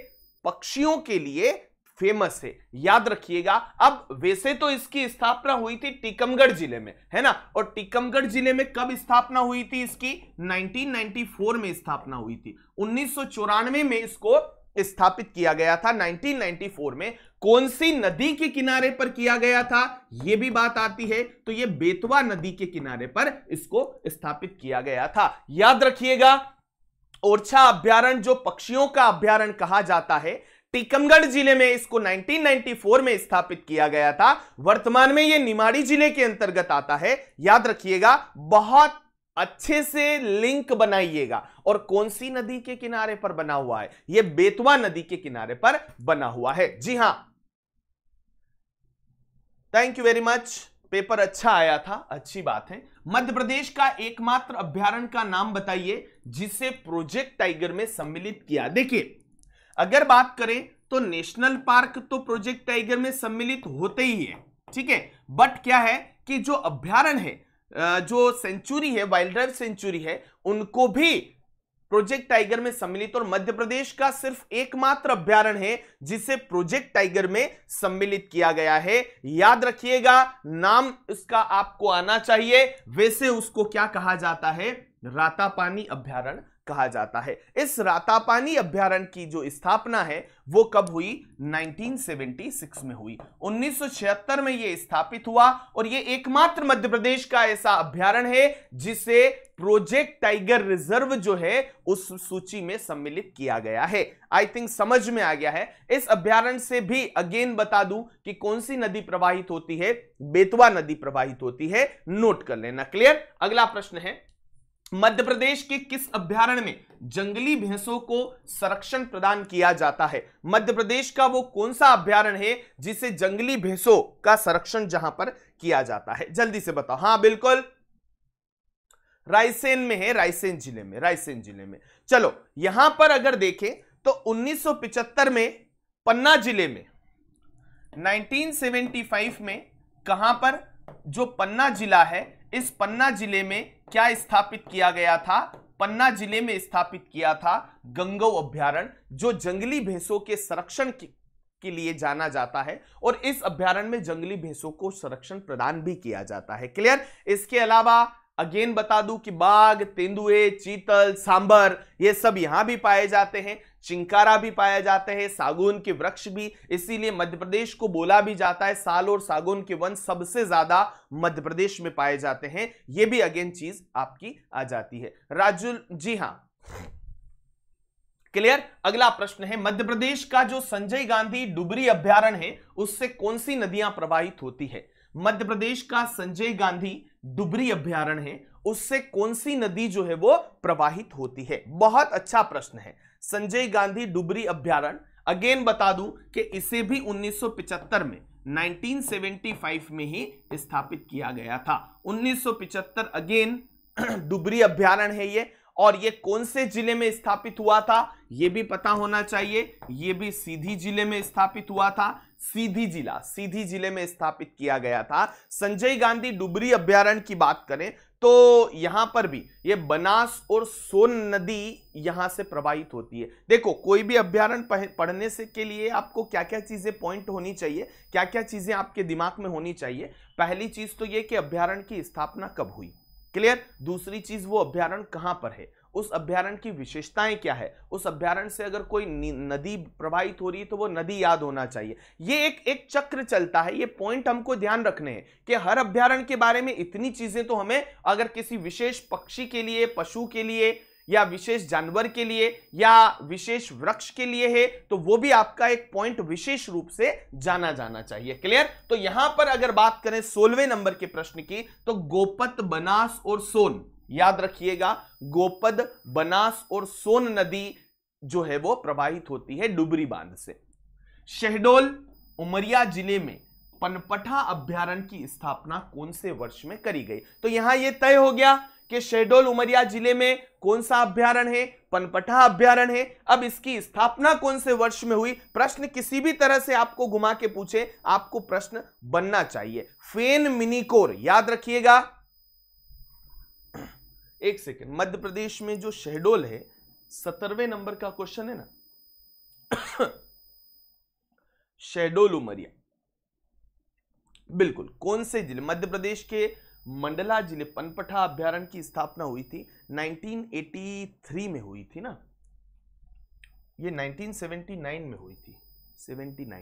Speaker 1: पक्षियों के लिए फेमस है याद रखिएगा अब वैसे तो इसकी स्थापना हुई थी टीकमगढ़ जिले में है ना और टीकमगढ़ जिले में कब स्थापना हुई थी इसकी 1994 में स्थापना हुई थी उन्नीस में इसको स्थापित किया गया था 1994 में कौन सी नदी के किनारे पर किया गया था यह भी बात आती है तो यह बेतवा नदी के किनारे पर इसको स्थापित किया गया था याद रखिएगा ओरछा अभ्यारण जो पक्षियों का अभ्यारण कहा जाता है टीकमगढ़ जिले में इसको 1994 में स्थापित किया गया था वर्तमान में यह निमाड़ी जिले के अंतर्गत आता है याद रखिएगा बहुत अच्छे से लिंक बनाइएगा और कौन सी नदी के किनारे पर बना हुआ है यह बेतवा नदी के किनारे पर बना हुआ है जी हां thank you very much paper अच्छा आया था अच्छी बात है मध्य प्रदेश का एकमात्र अभ्यारण का नाम बताइए जिसे प्रोजेक्ट टाइगर में सम्मिलित किया देखिए अगर बात करें तो नेशनल पार्क तो प्रोजेक्ट टाइगर में सम्मिलित होते ही है ठीक है बट क्या है कि जो अभ्यारण है जो सेंचुरी है वाइल्ड लाइफ सेंचुरी है उनको भी प्रोजेक्ट टाइगर में सम्मिलित और मध्य प्रदेश का सिर्फ एकमात्र अभ्यारण है जिसे प्रोजेक्ट टाइगर में सम्मिलित किया गया है याद रखिएगा नाम इसका आपको आना चाहिए वैसे उसको क्या कहा जाता है रातापानी अभ्यारण कहा जाता है इस रातापानी अभ्यारण की जो स्थापना है वो कब हुई 1976 में हुई 1976 में ये स्थापित हुआ और ये एकमात्र मध्य प्रदेश का ऐसा अभ्यारण है जिसे प्रोजेक्ट टाइगर रिजर्व जो है उस सूची में सम्मिलित किया गया है आई थिंक समझ में आ गया है इस अभ्यारण से भी अगेन बता दूं कि कौन सी नदी प्रवाहित होती है बेतवा नदी प्रवाहित होती है नोट कर लेना क्लियर अगला प्रश्न है मध्य प्रदेश के किस अभ्यारण्य में जंगली भैंसों को संरक्षण प्रदान किया जाता है मध्य प्रदेश का वो कौन सा अभ्यारण है जिसे जंगली भैंसों का संरक्षण जहां पर किया जाता है जल्दी से बताओ हाँ बिल्कुल रायसेन में है रायसेन जिले में रायसेन जिले में चलो यहां पर अगर देखें तो 1975 में पन्ना जिले में 1975 में कहां पर जो पन्ना जिला है इस पन्ना जिले में क्या स्थापित किया गया था पन्ना जिले में स्थापित किया था गंगो अभ्यारण जो जंगली भैंसों के संरक्षण के लिए जाना जाता है और इस अभ्यारण में जंगली भैंसों को संरक्षण प्रदान भी किया जाता है क्लियर इसके अलावा अगेन बता दूं कि बाघ तेंदुए चीतल सांबर ये सब यहां भी पाए जाते हैं चिंकारा भी पाया जाता है सागुन के वृक्ष भी इसीलिए मध्य प्रदेश को बोला भी जाता है साल और सागुन के वन सबसे ज्यादा मध्य प्रदेश में पाए जाते हैं यह भी अगेन चीज आपकी आ जाती है राजुल जी हां क्लियर अगला प्रश्न है मध्य प्रदेश का जो संजय गांधी डुबरी अभ्यारण है उससे कौन सी नदियां प्रवाहित होती है मध्य प्रदेश का संजय गांधी डुबरी अभ्यारण है उससे कौन सी नदी जो है वो प्रवाहित होती है बहुत अच्छा प्रश्न है संजय गांधी डुबरी अभ्यारण अगेन बता दूं कि इसे भी 1975 में 1975 में ही स्थापित किया गया था 1975 अगेन डुबरी [clears throat] अभ्यारण है ये और ये कौन से जिले में स्थापित हुआ था ये भी पता होना चाहिए ये भी सीधी जिले में स्थापित हुआ था सीधी जिला सीधी जिले में स्थापित किया गया था संजय गांधी डुबरी अभ्यारण्य की बात करें तो यहां पर भी ये बनास और सोन नदी यहां से प्रवाहित होती है देखो कोई भी अभ्यारण पढ़ने से के लिए आपको क्या क्या चीजें पॉइंट होनी चाहिए क्या क्या चीजें आपके दिमाग में होनी चाहिए पहली चीज तो ये कि अभ्यारण की स्थापना कब हुई क्लियर दूसरी चीज वो अभ्यारण कहां पर है उस अभ्यारण की विशेषताएं क्या है उस अभ्यारण से अगर कोई नदी प्रवाहित हो रही है तो वो नदी याद होना चाहिए ये एक एक चक्र चलता है ये पॉइंट हमको ध्यान रखने हैं कि हर अभ्यारण के बारे में इतनी चीजें तो हमें अगर किसी विशेष पक्षी के लिए पशु के लिए या विशेष जानवर के लिए या विशेष वृक्ष के लिए है तो वो भी आपका एक पॉइंट विशेष रूप से जाना जाना चाहिए क्लियर तो यहां पर अगर बात करें सोलवे नंबर के प्रश्न की तो गोपत बनास और सोन याद रखिएगा गोपद बनास और सोन नदी जो है वो प्रवाहित होती है डुबरी बांध से शहडोल उमरिया जिले में पनपठा अभ्यारण की स्थापना कौन से वर्ष में करी गई तो यहां यह तय हो गया कि शहडोल उमरिया जिले में कौन सा अभ्यारण है पनपठा अभ्यारण है अब इसकी स्थापना कौन से वर्ष में हुई प्रश्न किसी भी तरह से आपको घुमा के पूछे आपको प्रश्न बनना चाहिए फेन मिनिकोर याद रखिएगा एक सेकेंड मध्य प्रदेश में जो शहडोल है सत्तरवे नंबर का क्वेश्चन है ना [coughs] शहडोल उमरिया बिल्कुल कौन से जिले मध्य प्रदेश के मंडला जिले पनपठा अभ्यारण की स्थापना हुई थी 1983 में हुई थी ना ये 1979 में हुई थी 79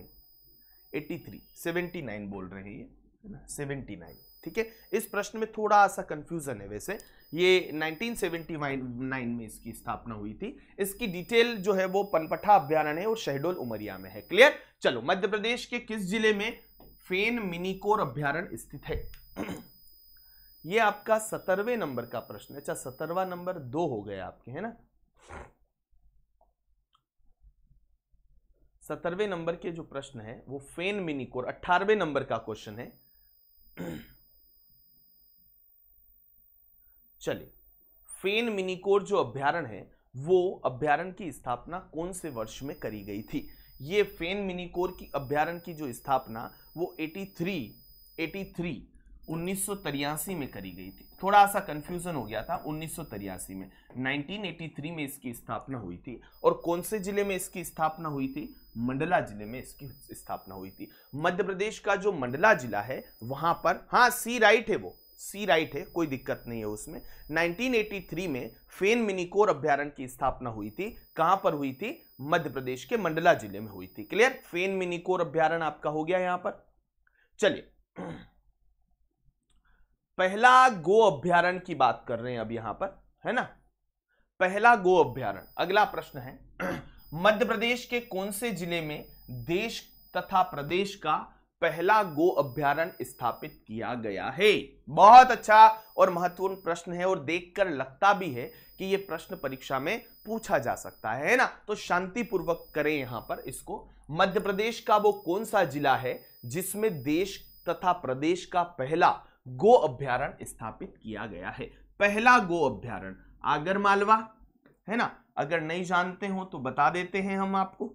Speaker 1: 83 79 बोल रहे हैं ये 79 ठीक है इस प्रश्न में थोड़ा सा कंफ्यूजन है वैसे ये 1979 में इसकी स्थापना हुई थी इसकी डिटेल जो है वो पनपठा अभ्यारण्य और शहडोल उमरिया में है क्लियर चलो मध्य प्रदेश के किस जिले में फेन मिनीकोर अभ्यारण्य स्थित है [clears throat] ये आपका सत्तरवे नंबर का प्रश्न है अच्छा सत्तरवा नंबर दो हो गए आपके है ना सत्तरवे नंबर के जो प्रश्न है वो फेन मिनीकोर अट्ठारवे नंबर का क्वेश्चन है [clears throat] चलिए फेन मिनिकोर जो अभ्यारण है वो अभ्यारण की स्थापना कौन से वर्ष में करी गई थी ये फेन मिनिकोर की अभ्यारण की जो स्थापना वो 83 83 उन्नीस में करी गई थी थोड़ा सा कंफ्यूजन हो गया था उन्नीस में 1983 में इसकी स्थापना हुई थी और कौन से जिले में इसकी स्थापना हुई थी मंडला जिले में इसकी स्थापना हुई थी मध्य प्रदेश का जो मंडला जिला है वहां पर हाँ सी राइट है वो सी राइट है कोई दिक्कत नहीं है उसमें 1983 में फेन मिनिकोर अभ्यारण की स्थापना हुई थी कहां पर हुई थी मध्य प्रदेश के मंडला जिले में हुई थी क्लियर फेन मिनिकोर अभ्यारण आपका हो गया यहां पर चलिए पहला गो अभ्यारण की बात कर रहे हैं अब यहां पर है ना पहला गो अभ्यारण अगला प्रश्न है मध्य प्रदेश के कौन से जिले में देश तथा प्रदेश का पहला गो अभ्यारण स्थापित किया गया है बहुत अच्छा और महत्वपूर्ण प्रश्न है और देखकर लगता भी है कि यह प्रश्न परीक्षा में पूछा जा सकता है ना तो शांतिपूर्वक करें यहां पर इसको मध्य प्रदेश का वो कौन सा जिला है जिसमें देश तथा प्रदेश का पहला गो अभ्यारण स्थापित किया गया है पहला गो अभ्यारण आगर मालवा है ना अगर नहीं जानते हो तो बता देते हैं हम आपको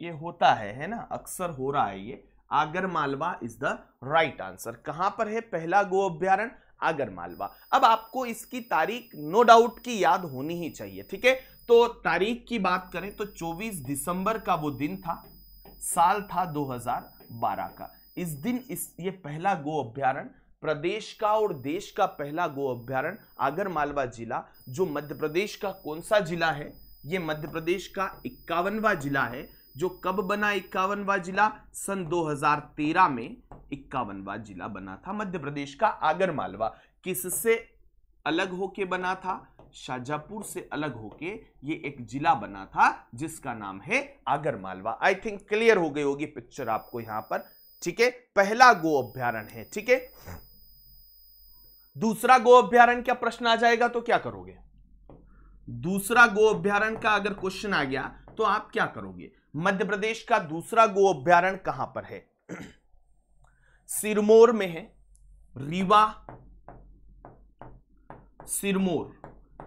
Speaker 1: ये होता है है ना अक्सर हो रहा है ये Agar Malwa is the right answer कहां पर है पहला गो अभ्यारण आगर मालवा अब आपको इसकी तारीख नो डाउट की याद होनी ही चाहिए ठीक है तो तारीख की बात करें तो 24 दिसंबर का वो दिन था साल था 2012 का इस दिन इस ये पहला गो अभ्यारण प्रदेश का और देश का पहला गो अभ्यारण आगर मालवा जिला जो मध्य प्रदेश का कौन सा जिला है ये मध्य प्रदेश का इक्यावनवा जिला है जो कब बना इक्यावनवा जिला सन 2013 में इक्यावनवा जिला बना था मध्य प्रदेश का आगर मालवा किससे अलग होके बना था शाजापुर से अलग होके ये एक जिला बना था जिसका नाम है Agar Malwa I think clear हो गई होगी पिक्चर आपको यहां पर ठीक है पहला गो अभ्यारण है ठीक है दूसरा गो अभ्यारण क्या प्रश्न आ जाएगा तो क्या करोगे दूसरा गो अभ्यारण का अगर क्वेश्चन आ गया तो आप क्या करोगे मध्य प्रदेश का दूसरा गो अभ्यारण कहां पर है सिरमौर में है रीवा सिरमौर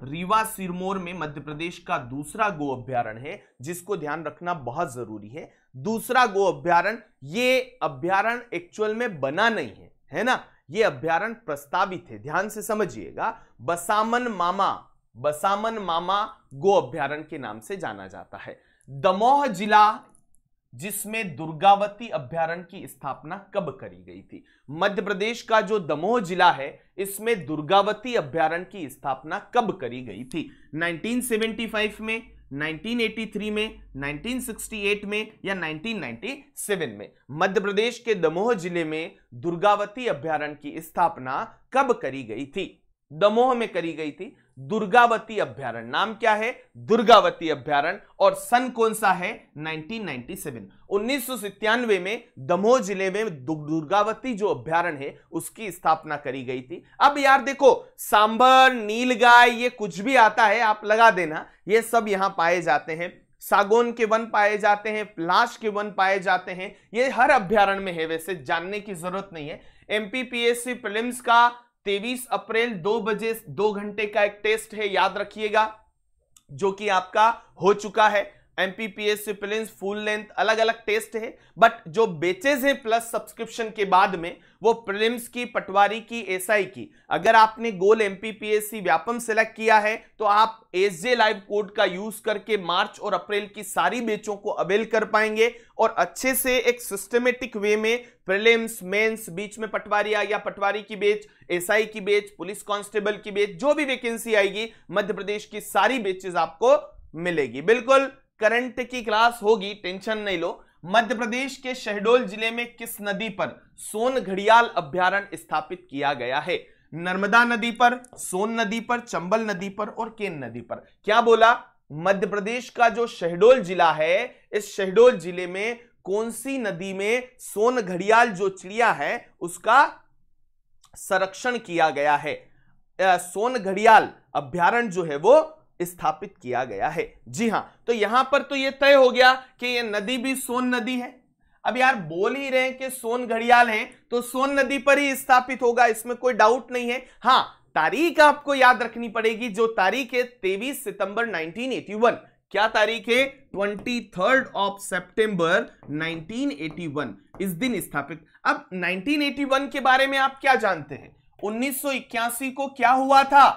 Speaker 1: रीवा सिरमौर में मध्य प्रदेश का दूसरा गो अभ्यारण है जिसको ध्यान रखना बहुत जरूरी है दूसरा गो अभ्यारण ये अभ्यारण एक्चुअल में बना नहीं है है ना ये अभ्यारण प्रस्तावित है ध्यान से समझिएगा बसामन मामा बसामन मामा गो अभ्यारण के नाम से जाना जाता है दमोह जिला जिसमें दुर्गावती अभ्यारण की स्थापना कब करी गई थी मध्य प्रदेश का जो दमोह जिला है इसमें दुर्गावती अभ्यारण की स्थापना कब करी गई थी 1975 में 1983 में 1968 में या 1997 में मध्य प्रदेश के दमोह जिले में दुर्गावती अभ्यारण की स्थापना कब करी गई थी दमोह में करी गई थी दुर्गावती अभ्यारण नाम क्या है दुर्गावती अभ्यारण और सन कौन सा है 1997 1997 में दमोह जिले में दुर्गावती जो अभ्यारण है उसकी स्थापना करी गई थी अब यार देखो सांबर नीलगाय ये कुछ भी आता है आप लगा देना ये सब यहां पाए जाते हैं सागोन के वन पाए जाते हैं लाश के वन पाए जाते हैं ये हर अभ्यारण में है वैसे जानने की जरूरत नहीं है एमपीपीएससी प्रिलिम्स का तेवीस अप्रैल दो बजे दो घंटे का एक टेस्ट है याद रखिएगा जो कि आपका हो चुका है एमपीपीएस सिपिलेंस फुल लेंथ अलग अलग टेस्ट है बट जो बेचेज हैं प्लस सब्सक्रिप्शन के बाद में वो प्रिलिम्स की पटवारी की एसआई की अगर आपने गोल एमपीपीएससी व्यापम सेलेक्ट किया है तो आप जे लाइव कोड का यूज करके मार्च और अप्रैल की सारी बेचों को अवेल कर पाएंगे और अच्छे से एक सिस्टमेटिक वे में प्रिलिम्स मेंस बीच में पटवारी आ गया पटवारी की बेच एसआई की बेच पुलिस कांस्टेबल की बेच जो भी वेकेंसी आएगी मध्य प्रदेश की सारी बेचेज आपको मिलेगी बिल्कुल करंट की क्लास होगी टेंशन नहीं लो मध्य प्रदेश के शहडोल जिले में किस नदी पर सोन घड़ियाल अभ्यारण स्थापित किया गया है नर्मदा नदी पर सोन नदी पर चंबल नदी पर और केन नदी पर क्या बोला मध्य प्रदेश का जो शहडोल जिला है इस शहडोल जिले में कौन सी नदी में सोन घड़ियाल जो चिड़िया है उसका संरक्षण किया गया है सोन घड़ियाल अभ्यारण जो है वो स्थापित किया गया है जी हाँ तो यहां पर तो यह तय हो गया कि यह नदी भी सोन नदी है अब यार बोल ही रहे हैं कि सोन घड़ियाल है तो सोन नदी पर ही स्थापित होगा इसमें कोई डाउट नहीं है हाँ तारीख आपको याद रखनी पड़ेगी जो तारीख है तेईस सितंबर 1981 क्या तारीख है ट्वेंटी थर्ड ऑफ सेप्टेंबर 1981 इस दिन स्थापित अब 1981 के बारे में आप क्या जानते हैं 1981 को क्या हुआ था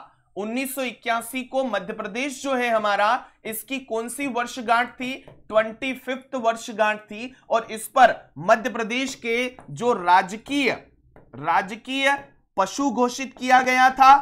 Speaker 1: 1981 को मध्य प्रदेश जो है हमारा इसकी कौन सी वर्षगांठ थी ट्वेंटी फिफ्थ वर्षगांठ थी और इस पर मध्य प्रदेश के जो राजकीय राजकीय पशु घोषित किया गया था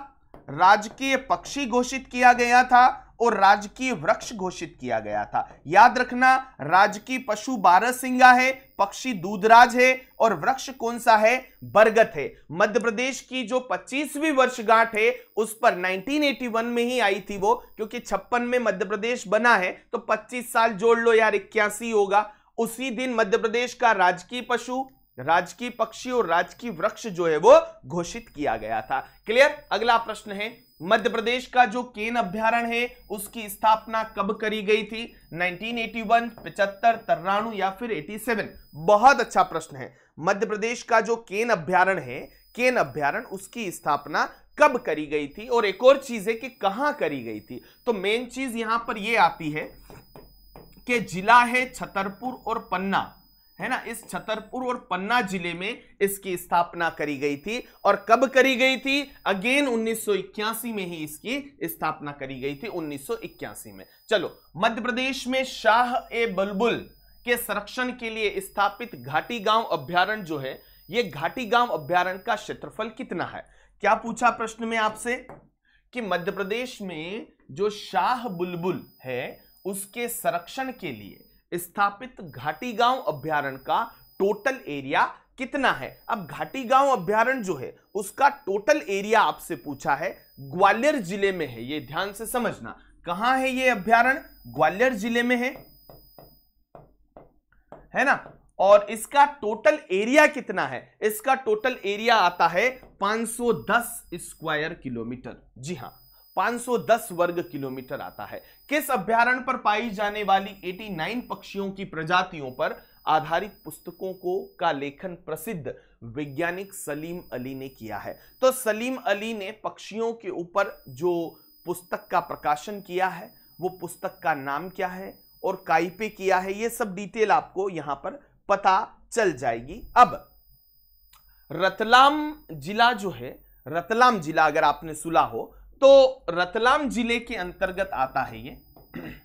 Speaker 1: राजकीय पक्षी घोषित किया गया था और राजकीय वृक्ष घोषित किया गया था याद रखना राजकीय पशु बारह सिंगा है पक्षी दूधराज है और वृक्ष कौन सा है बरगद है मध्य प्रदेश की जो 25वीं वर्षगांठ है उस पर 1981 में ही आई थी वो क्योंकि छप्पन में मध्य प्रदेश बना है तो 25 साल जोड़ लो यार इक्यासी होगा उसी दिन मध्य प्रदेश का राजकीय पशु राजकीय पक्षी और राजकीय वृक्ष जो है वो घोषित किया गया था क्लियर अगला प्रश्न है मध्य प्रदेश का जो केन अभ्यारण है उसकी स्थापना कब करी गई थी 1981, पिचहत्तर तिरानवे या फिर 87 बहुत अच्छा प्रश्न है मध्य प्रदेश का जो केन अभ्यारण है केन अभ्यारण उसकी स्थापना कब करी गई थी और एक और चीज है कि कहां करी गई थी तो मेन चीज यहां पर यह आती है कि जिला है छतरपुर और पन्ना है ना इस छतरपुर और पन्ना जिले में इसकी स्थापना करी गई थी और कब करी गई थी अगेन 1981 में ही इसकी स्थापना करी गई थी 1981 में चलो मध्य प्रदेश में शाह ए बलबुल के संरक्षण के लिए स्थापित घाटी गांव अभ्यारण जो है ये घाटी गांव अभ्यारण का क्षेत्रफल कितना है क्या पूछा प्रश्न में आपसे कि मध्य प्रदेश में जो शाह बुलबुल है उसके संरक्षण के लिए स्थापित घाटी गांव अभ्यारण का टोटल एरिया कितना है अब घाटी गांव अभ्यारण जो है उसका टोटल एरिया आपसे पूछा है ग्वालियर जिले में है ये ध्यान से समझना कहां है ये अभ्यारण ग्वालियर जिले में है है ना और इसका टोटल एरिया कितना है इसका टोटल एरिया आता है 510 स्क्वायर किलोमीटर जी हां 510 वर्ग किलोमीटर आता है किस अभ्यारण पर पाई जाने वाली 89 पक्षियों की प्रजातियों पर आधारित पुस्तकों को का लेखन प्रसिद्ध वैज्ञानिक सलीम अली ने किया है तो सलीम अली ने पक्षियों के ऊपर जो पुस्तक का प्रकाशन किया है वो पुस्तक का नाम क्या है और काई पे किया है ये सब डिटेल आपको यहां पर पता चल जाएगी अब रतलाम जिला जो है रतलाम जिला अगर आपने सुना हो तो रतलाम जिले के अंतर्गत आता है ये [clears throat]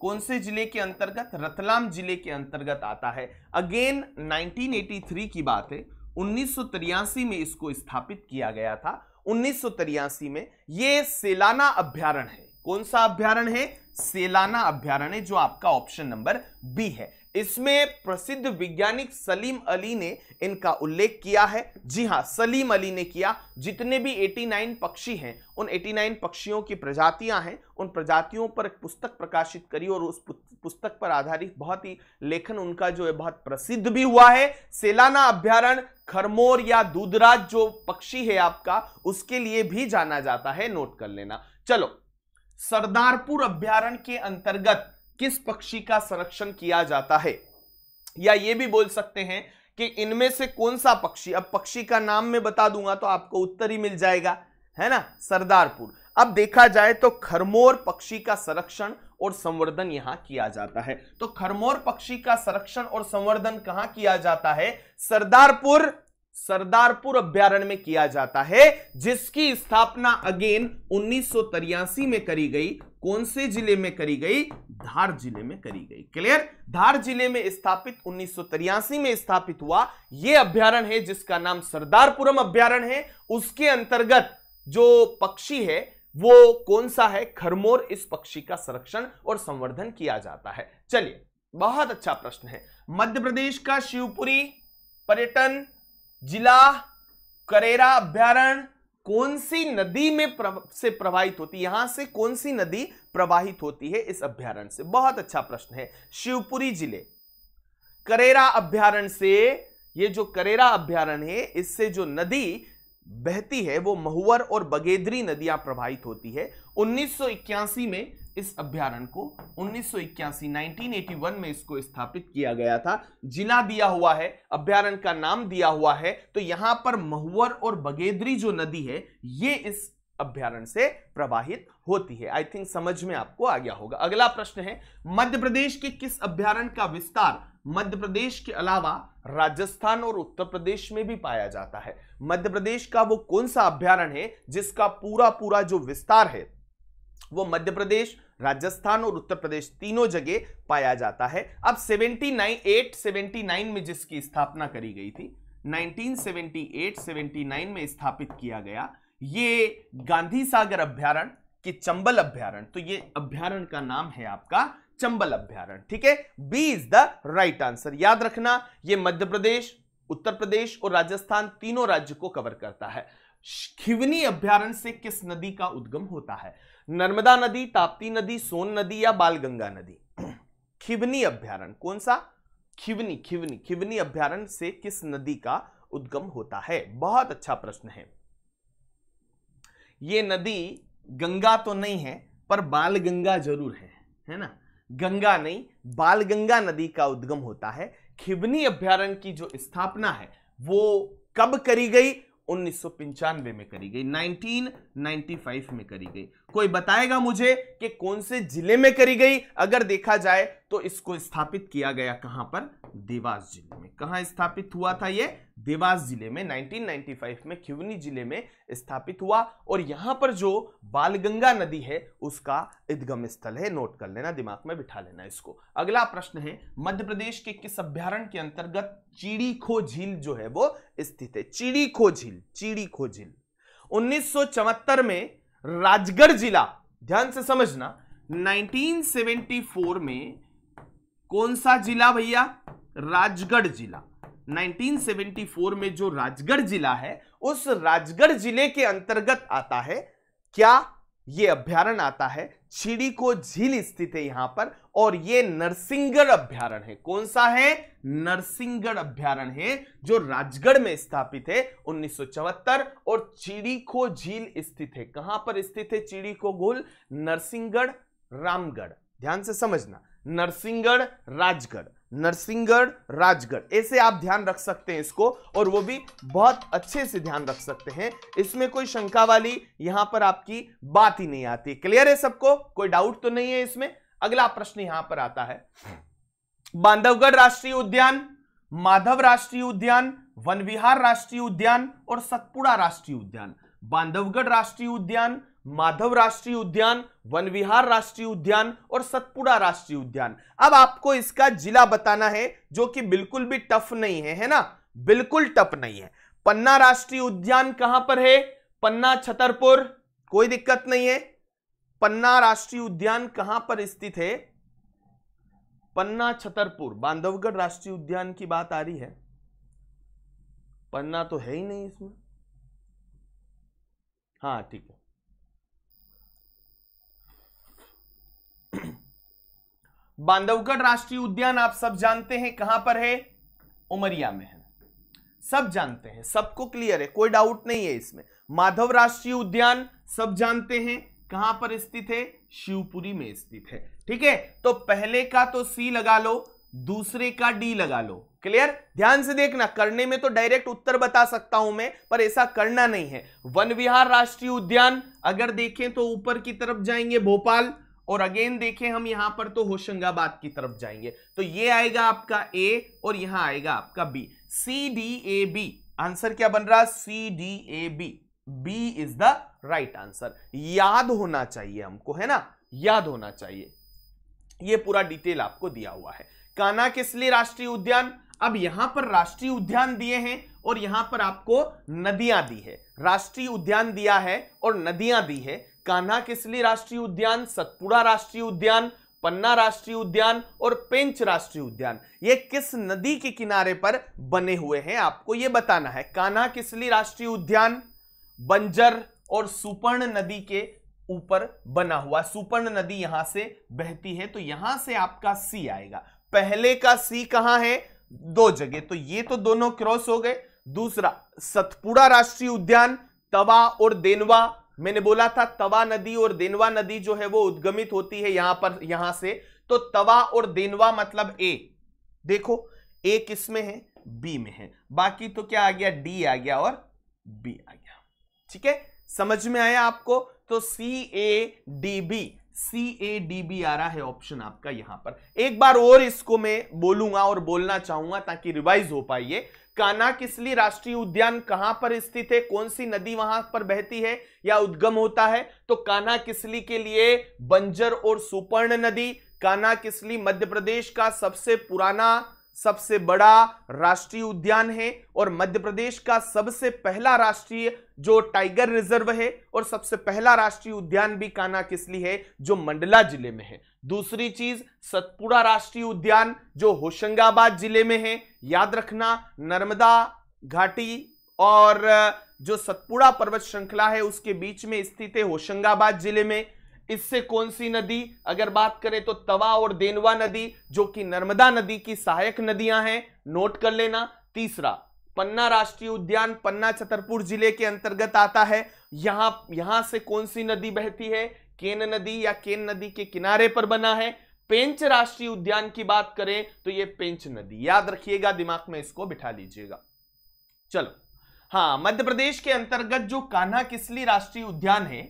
Speaker 1: कौन से जिले के अंतर्गत रतलाम जिले के अंतर्गत आता है अगेन 1983 की बात है उन्नीस में इसको स्थापित किया गया था उन्नीस में ये सेलाना अभ्यारण है कौन सा अभ्यारण है सेलाना अभ्यारण है जो आपका ऑप्शन नंबर बी है इसमें प्रसिद्ध वैज्ञानिक सलीम अली ने इनका उल्लेख किया है जी हाँ सलीम अली ने किया जितने भी 89 पक्षी हैं उन 89 पक्षियों की प्रजातियां हैं उन प्रजातियों पर एक पुस्तक प्रकाशित करी और उस पुस्तक पर आधारित बहुत ही लेखन उनका जो है बहुत प्रसिद्ध भी हुआ है सेलाना अभ्यारण खरमोर या दूधराज जो पक्षी है आपका उसके लिए भी जाना जाता है नोट कर लेना चलो सरदारपुर अभ्यारण के अंतर्गत किस पक्षी का संरक्षण किया जाता है या ये भी बोल सकते हैं कि इनमें से कौन सा पक्षी अब पक्षी का नाम मैं बता दूंगा तो आपको उत्तर ही मिल जाएगा है ना सरदारपुर अब देखा जाए तो खरमोर पक्षी का संरक्षण और संवर्धन यहां किया जाता है तो खरमोर पक्षी का संरक्षण और संवर्धन कहां किया जाता है सरदारपुर सरदारपुर अभ्यारण्य में किया जाता है जिसकी स्थापना अगेन उन्नीस में करी गई कौन से जिले में करी गई धार जिले में करी गई क्लियर धार जिले में स्थापित उन्नीस में स्थापित हुआ यह अभ्यारण है जिसका नाम सरदारपुरम अभ्यारण है उसके अंतर्गत जो पक्षी है वो कौन सा है खरमोर इस पक्षी का संरक्षण और संवर्धन किया जाता है चलिए बहुत अच्छा प्रश्न है मध्य प्रदेश का शिवपुरी पर्यटन जिला करेरा अभ्यारण कौन सी नदी में प्रव, से प्रवाहित होती है यहां से कौन सी नदी प्रवाहित होती है इस अभ्यारण से बहुत अच्छा प्रश्न है शिवपुरी जिले करेरा अभ्यारण से ये जो करेरा अभ्यारण है इससे जो नदी बहती है वो महुअर और बगेदरी नदियां प्रवाहित होती है 1981 में इस अभ्यारण को 1981-1981 में इसको स्थापित किया गया था जिला दिया हुआ है अभ्यारण का नाम दिया हुआ है तो यहां पर महुअर और बगेदरी जो नदी है ये इस अभ्यारण से प्रवाहित होती है आई थिंक समझ में आपको आ गया होगा अगला प्रश्न है मध्य प्रदेश के किस अभ्यारण का विस्तार मध्य प्रदेश के अलावा राजस्थान और उत्तर प्रदेश में भी पाया जाता है मध्य प्रदेश का वो कौन सा अभ्यारण है जिसका पूरा पूरा जो विस्तार है वो मध्य प्रदेश राजस्थान और उत्तर प्रदेश तीनों जगह पाया जाता है अब 79 879 में जिसकी स्थापना करी गई थी 1978-79 में स्थापित किया गया ये गांधी सागर अभ्यारण की चंबल अभ्यारण तो ये अभ्यारण का नाम है आपका चंबल अभ्यारण ठीक है B is the right answer याद रखना ये मध्य प्रदेश उत्तर प्रदेश और राजस्थान तीनों राज्य को कवर करता है खिवनी अभ्यारण से किस नदी का उद्गम होता है नर्मदा नदी ताप्ती नदी सोन नदी या बाल गंगा नदी [clears throat] खिवनी अभ्यारण कौन सा खिवनी खिवनी खिवनी अभ्यारण से किस नदी का उद्गम होता है बहुत अच्छा प्रश्न है ये नदी गंगा तो नहीं है पर बाल गंगा जरूर है है ना गंगा नहीं बाल गंगा नदी का उद्गम होता है खिवनी अभ्यारण की जो स्थापना है वो कब करी गई उन्नीस में करी गई 1995 में करी गई कोई बताएगा मुझे कि कौन से जिले में करी गई अगर देखा जाए तो इसको स्थापित किया गया कहां पर देवास जिले में कहां स्थापित हुआ था ये देवास जिले में 1995 में खिवनी जिले में स्थापित हुआ और यहां पर जो बालगंगा नदी है उसका इदगम स्थल है नोट कर लेना दिमाग में बिठा लेना इसको अगला प्रश्न है मध्य प्रदेश के किस अभ्यारण के अंतर्गत खो झील जो है वो स्थित है खो झील खो झील उन्नीस में राजगढ़ जिला ध्यान से समझना 1974 में कौन सा जिला भैया राजगढ़ जिला 1974 में जो राजगढ़ जिला है उस राजगढ़ जिले के अंतर्गत आता है क्या यह अभ्यारण आता है छिड़ी को झील स्थित है यहां पर और ये नरसिंहगढ़ अभ्यारण है कौन सा है नरसिंहगढ़ अभ्यारण है जो राजगढ़ में स्थापित है उन्नीस और चिड़ीखो झील स्थित है कहां पर स्थित है चिड़ीखो गोल नरसिंहगढ़ रामगढ़ ध्यान से समझना नरसिंहगढ़ राजगढ़ नरसिंहगढ़ राजगढ़ ऐसे आप ध्यान रख सकते हैं इसको और वो भी बहुत अच्छे से ध्यान रख सकते हैं इसमें कोई शंका वाली यहां पर आपकी बात ही नहीं आती क्लियर है सबको कोई डाउट तो नहीं है इसमें अगला प्रश्न यहां पर आता है हाँ। बांधवगढ़ राष्ट्रीय उद्यान माधव राष्ट्रीय उद्यान वन विहार राष्ट्रीय उद्यान और सतपुड़ा राष्ट्रीय उद्यान बांधवगढ़ राष्ट्रीय उद्यान माधव राष्ट्रीय उद्यान वन विहार राष्ट्रीय उद्यान और सतपुड़ा राष्ट्रीय उद्यान अब आपको इसका जिला बताना है जो कि बिल्कुल भी टफ नहीं है है ना बिल्कुल टफ नहीं है पन्ना राष्ट्रीय उद्यान कहां पर है पन्ना छतरपुर कोई दिक्कत नहीं है पन्ना राष्ट्रीय उद्यान कहां पर स्थित है पन्ना छतरपुर बांधवगढ़ राष्ट्रीय उद्यान की बात आ रही है पन्ना तो है ही नहीं इसमें हाँ ठीक है [clears throat] बांधवगढ़ राष्ट्रीय उद्यान आप सब जानते हैं कहां पर है उमरिया में है सब जानते हैं सबको क्लियर है कोई डाउट नहीं है इसमें माधव राष्ट्रीय उद्यान सब जानते हैं कहां पर स्थित है शिवपुरी में स्थित है ठीक है तो पहले का तो सी लगा लो दूसरे का डी लगा लो क्लियर ध्यान से देखना करने में तो डायरेक्ट उत्तर बता सकता हूं मैं पर ऐसा करना नहीं है वन विहार राष्ट्रीय उद्यान अगर देखें तो ऊपर की तरफ जाएंगे भोपाल और अगेन देखें हम यहां पर तो होशंगाबाद की तरफ जाएंगे तो ये आएगा आपका ए और यहां आएगा आपका B C D A B answer क्या बन रहा C D A B B is the right answer याद होना चाहिए हमको है ना याद होना चाहिए यह पूरा डिटेल आपको दिया हुआ है काना किस लिए राष्ट्रीय उद्यान अब यहां पर राष्ट्रीय उद्यान दिए हैं और यहां पर आपको नदियां दी है राष्ट्रीय उद्यान दिया है और नदियां दी है कान्हा किसली राष्ट्रीय उद्यान सतपुड़ा राष्ट्रीय उद्यान पन्ना राष्ट्रीय उद्यान और पेंच राष्ट्रीय उद्यान ये किस नदी के किनारे पर बने हुए हैं आपको ये बताना है कान्हा किसली राष्ट्रीय उद्यान बंजर और सुपर्ण नदी के ऊपर बना हुआ सुपर्ण नदी यहां से बहती है तो यहां से आपका सी आएगा पहले का सी कहां है दो जगह तो ये तो दोनों क्रॉस हो गए दूसरा सतपुड़ा राष्ट्रीय उद्यान तवा और देनवा मैंने बोला था तवा नदी और देनवा नदी जो है वो उद्गमित होती है यहां पर यहां से तो तवा और देनवा मतलब ए देखो ए किसमें है बी में है बाकी तो क्या आ गया डी आ गया और बी आ गया ठीक है समझ में आया आपको तो C A D B C A D B आ रहा है ऑप्शन आपका यहां पर एक बार और इसको मैं बोलूंगा और बोलना चाहूंगा ताकि रिवाइज हो पाइए काना किसली राष्ट्रीय उद्यान कहां पर स्थित है कौन सी नदी वहां पर बहती है या उद्गम होता है तो काना किसली के लिए बंजर और सुपर्ण नदी काना किसली मध्य प्रदेश का सबसे पुराना सबसे बड़ा राष्ट्रीय उद्यान है और मध्य प्रदेश का सबसे पहला राष्ट्रीय जो टाइगर रिजर्व है और सबसे पहला राष्ट्रीय उद्यान भी काना किसली है जो मंडला जिले में है दूसरी चीज सतपुड़ा राष्ट्रीय उद्यान जो होशंगाबाद जिले में है याद रखना नर्मदा घाटी और जो सतपुड़ा पर्वत श्रृंखला है उसके बीच में स्थित है होशंगाबाद जिले में इससे कौन सी नदी अगर बात करें तो तवा और देनवा नदी जो कि नर्मदा नदी की सहायक नदियां हैं नोट कर लेना तीसरा पन्ना राष्ट्रीय उद्यान पन्ना छतरपुर जिले के अंतर्गत आता है यहां यहां से कौन सी नदी बहती है केन नदी या केन नदी के किनारे पर बना है पेंच राष्ट्रीय उद्यान की बात करें तो यह पेंच नदी याद रखिएगा दिमाग में इसको बिठा लीजिएगा चलो हाँ मध्य प्रदेश के अंतर्गत जो कान्हा किसली राष्ट्रीय उद्यान है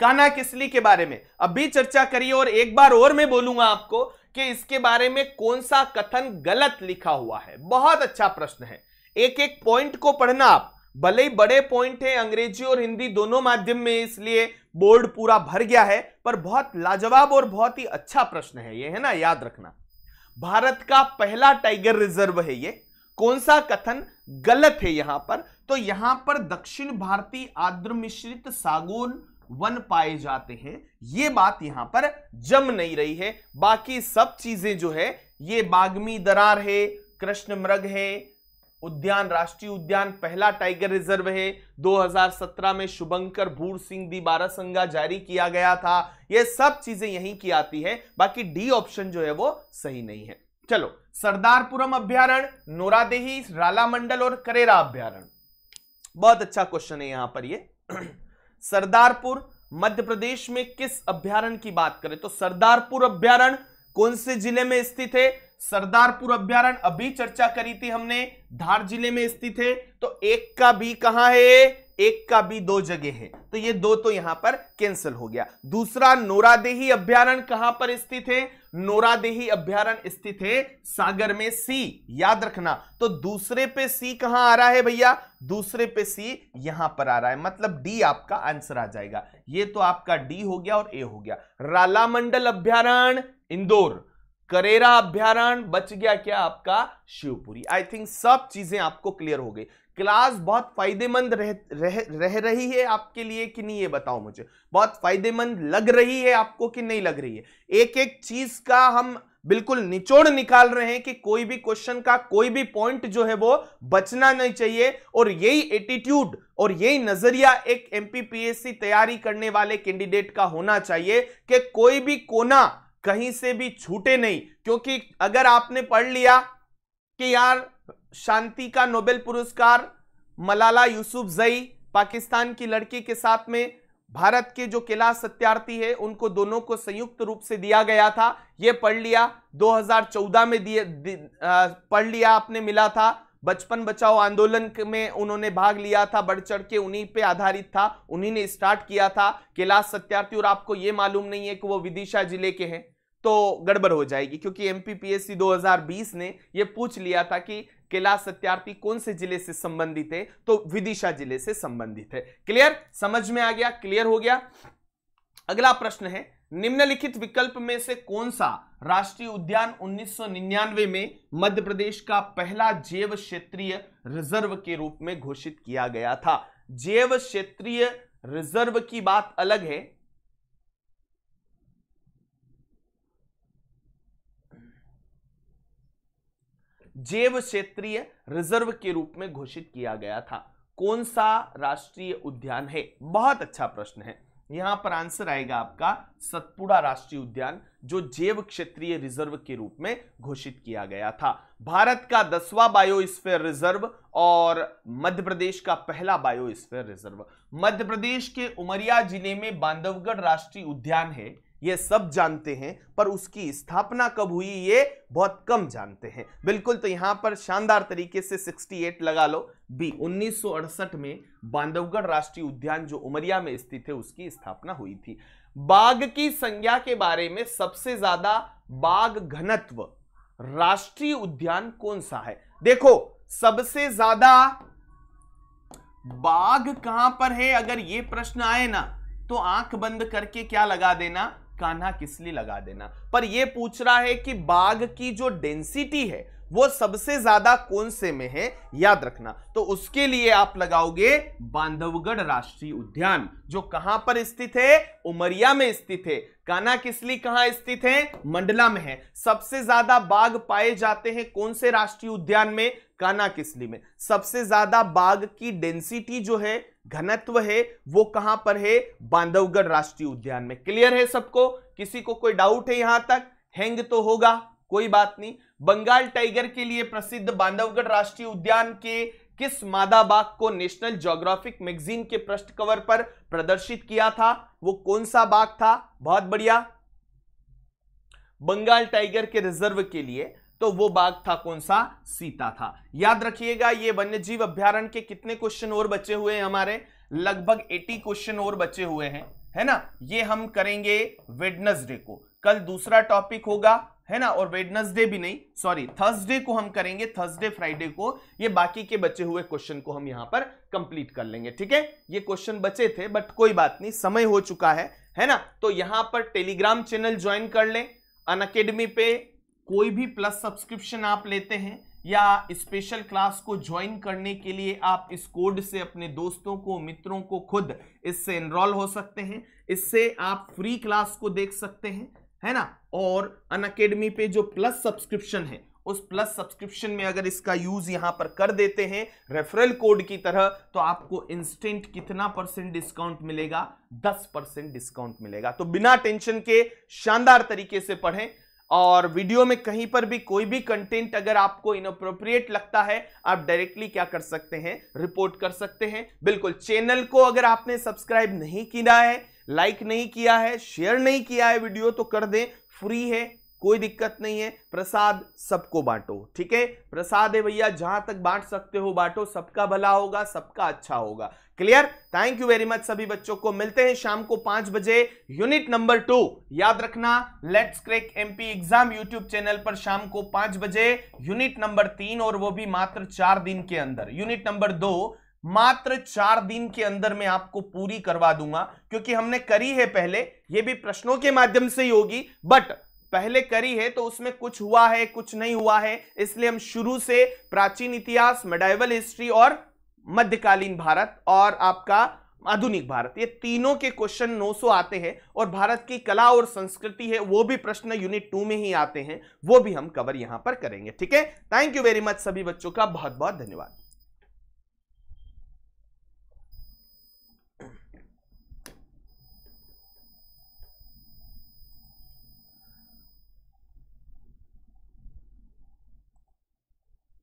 Speaker 1: काना किसली के बारे में अभी चर्चा करिए और एक बार और मैं बोलूंगा आपको कि इसके बारे में कौन सा कथन गलत लिखा हुआ है बहुत अच्छा प्रश्न है एक एक पॉइंट को पढ़ना आप भले ही बड़े पॉइंट है अंग्रेजी और हिंदी दोनों माध्यम में इसलिए बोर्ड पूरा भर गया है पर बहुत लाजवाब और बहुत ही अच्छा प्रश्न है ये है ना याद रखना भारत का पहला टाइगर रिजर्व है ये कौन सा कथन गलत है यहां पर तो यहां पर दक्षिण भारतीय आर्द्र मिश्रित सागुन वन पाए जाते हैं ये बात यहां पर जम नहीं रही है बाकी सब चीजें जो है ये बागमी दरार है कृष्ण मृग है उद्यान राष्ट्रीय उद्यान पहला टाइगर रिजर्व है 2017 में शुभंकर भूर सिंह दी बारासंगा जारी किया गया था ये सब चीजें यहीं की आती है बाकी डी ऑप्शन जो है वो सही नहीं है चलो सरदारपुरम अभ्यारण नोरादेही राला मंडल और करेरा अभ्यारण बहुत अच्छा क्वेश्चन है यहां पर ये [clears throat] सरदारपुर मध्य प्रदेश में किस अभ्यारण की बात करें तो सरदारपुर अभ्यारण कौन से जिले में स्थित है सरदारपुर अभ्यारण अभी चर्चा करी थी हमने धार जिले में स्थित है तो एक का बी कहां है एक का बी दो जगह है तो ये दो तो यहां पर कैंसिल हो गया दूसरा नोरादेही अभ्यारण कहां पर स्थित है नोरादेही अभ्यारण स्थित है सागर में सी याद रखना तो दूसरे पे सी कहां आ रहा है भैया दूसरे पे सी यहां पर आ रहा है मतलब डी आपका आंसर आ जाएगा ये तो आपका डी हो गया और ए हो गया रालामंडल अभ्यारण इंदौर करेरा अभ्यारण बच गया क्या आपका शिवपुरी आई थिंक सब चीजें आपको क्लियर हो गई क्लास बहुत फायदेमंद रह, रह, रह रही है आपके लिए कि नहीं ये बताओ मुझे बहुत फायदेमंद लग रही है आपको कि नहीं लग रही है एक एक चीज का हम बिल्कुल निचोड़ निकाल रहे हैं कि कोई भी क्वेश्चन का कोई भी पॉइंट जो है वो बचना नहीं चाहिए और यही एटीट्यूड और यही नजरिया एक एमपीपीएससी तैयारी करने वाले कैंडिडेट का होना चाहिए कि कोई भी कोना कहीं से भी छूटे नहीं क्योंकि अगर आपने पढ़ लिया कि यार शांति का नोबेल पुरस्कार मलाला जई पाकिस्तान की लड़की के साथ में भारत के जो किला सत्यार्थी है उनको दोनों को संयुक्त रूप से दिया गया था यह पढ़ लिया 2014 में दिए पढ़ लिया आपने मिला था बचपन बचाओ आंदोलन में उन्होंने भाग लिया था बढ़ चढ़ के उन्हीं पे आधारित था उन्हीं ने स्टार्ट किया था कैलाश सत्यार्थी और आपको ये मालूम नहीं है कि वो विदिशा जिले के हैं तो गड़बड़ हो जाएगी क्योंकि एमपीपीएससी 2020 ने ये पूछ लिया था कि कैलाश सत्यार्थी कौन से जिले से संबंधित है तो विदिशा जिले से संबंधित है क्लियर समझ में आ गया क्लियर हो गया अगला प्रश्न है निम्नलिखित विकल्प में से कौन सा राष्ट्रीय उद्यान 1999 में मध्य प्रदेश का पहला जैव क्षेत्रीय रिजर्व के रूप में घोषित किया गया था जैव क्षेत्रीय रिजर्व की बात अलग है जैव क्षेत्रीय रिजर्व के रूप में घोषित किया गया था कौन सा राष्ट्रीय उद्यान है बहुत अच्छा प्रश्न है यहां पर आंसर आएगा आपका सतपुड़ा राष्ट्रीय उद्यान जो जैव क्षेत्रीय रिजर्व के रूप में घोषित किया गया था भारत का दसवां बायोस्फेयर रिजर्व और मध्य प्रदेश का पहला बायोस्फेयर रिजर्व मध्य प्रदेश के उमरिया जिले में बांधवगढ़ राष्ट्रीय उद्यान है ये सब जानते हैं पर उसकी स्थापना कब हुई ये बहुत कम जानते हैं बिल्कुल तो यहां पर शानदार तरीके से 68 लगा लो बी 1968 में बांधवगढ़ राष्ट्रीय उद्यान जो उमरिया में स्थित है उसकी स्थापना हुई थी बाघ की संज्ञा के बारे में सबसे ज्यादा बाघ घनत्व राष्ट्रीय उद्यान कौन सा है देखो सबसे ज्यादा बाघ कहां पर है अगर ये प्रश्न आए ना तो आंख बंद करके क्या लगा देना कान्हा किस लगा देना पर यह पूछ रहा है कि बाघ की जो डेंसिटी है वो सबसे ज्यादा कौन से में है याद रखना तो उसके लिए आप लगाओगे बांधवगढ़ राष्ट्रीय उद्यान जो कहां पर स्थित है उमरिया में स्थित है काना किसली कहां स्थित है मंडला में है सबसे ज्यादा बाघ पाए जाते हैं कौन से राष्ट्रीय उद्यान में काना किसली में सबसे ज्यादा बाघ की डेंसिटी जो है घनत्व है वो कहां पर है बांधवगढ़ राष्ट्रीय उद्यान में क्लियर है सबको किसी को कोई डाउट है यहां तक हैंग तो होगा कोई बात नहीं बंगाल टाइगर के लिए प्रसिद्ध बांधवगढ़ राष्ट्रीय उद्यान के किस मादा बाघ को नेशनल ज्योग्राफिक मैगजीन के प्रश्न कवर पर प्रदर्शित किया था वो कौन सा बाघ था बहुत बढ़िया बंगाल टाइगर के रिजर्व के लिए तो वो बाघ था कौन सा सीता था याद रखिएगा ये वन्य जीव अभ्यारण के कितने क्वेश्चन और बचे हुए हैं हमारे लगभग 80 क्वेश्चन और बचे हुए हैं है ना ये हम करेंगे वेडनसडे को कल दूसरा टॉपिक होगा है ना और वेडनसडे भी नहीं सॉरी थर्सडे को हम करेंगे थर्सडे फ्राइडे को ये बाकी के बचे हुए क्वेश्चन को हम यहां पर कंप्लीट कर लेंगे ठीक है ये क्वेश्चन बचे थे बट कोई बात नहीं समय हो चुका है है ना तो यहां पर टेलीग्राम चैनल ज्वाइन कर लें अन पे कोई भी प्लस सब्सक्रिप्शन आप लेते हैं या स्पेशल क्लास को ज्वाइन करने के लिए आप इस कोड से अपने दोस्तों को मित्रों को खुद इससे एनरोल हो सकते हैं इससे आप फ्री क्लास को देख सकते हैं है ना और अन अकेडमी पे जो प्लस सब्सक्रिप्शन है उस प्लस सब्सक्रिप्शन में अगर इसका यूज यहां पर कर देते हैं रेफरल कोड की तरह तो आपको इंस्टेंट कितना परसेंट डिस्काउंट मिलेगा दस परसेंट डिस्काउंट मिलेगा तो बिना टेंशन के शानदार तरीके से पढ़ें और वीडियो में कहीं पर भी कोई भी कंटेंट अगर आपको इनअप्रोप्रिएट लगता है आप डायरेक्टली क्या कर सकते हैं रिपोर्ट कर सकते हैं बिल्कुल चैनल को अगर आपने सब्सक्राइब नहीं किया है लाइक नहीं किया है शेयर नहीं किया है वीडियो तो कर दें फ्री है कोई दिक्कत नहीं है प्रसाद सबको बांटो ठीक है प्रसाद है भैया जहां तक बांट सकते हो बांटो सबका भला होगा सबका अच्छा होगा clear thank you very much सभी बच्चों को मिलते हैं शाम को पांच बजे यूनिट नंबर टू याद रखना let's crack MP exam YouTube channel पर शाम को पांच बजे यूनिट नंबर तीन और वो भी मात्र चार दिन के अंदर यूनिट नंबर दो मात्र चार दिन के अंदर मैं आपको पूरी करवा दूंगा क्योंकि हमने करी है पहले ये भी प्रश्नों के माध्यम से ही होगी बट पहले करी है तो उसमें कुछ हुआ है कुछ नहीं हुआ है इसलिए हम शुरू से प्राचीन इतिहास मेडाइवल हिस्ट्री और मध्यकालीन भारत और आपका आधुनिक भारत ये तीनों के क्वेश्चन 900 आते हैं और भारत की कला और संस्कृति है वो भी प्रश्न यूनिट टू में ही आते हैं वो भी हम कवर यहां पर करेंगे ठीक है थैंक यू वेरी मच सभी बच्चों का बहुत बहुत धन्यवाद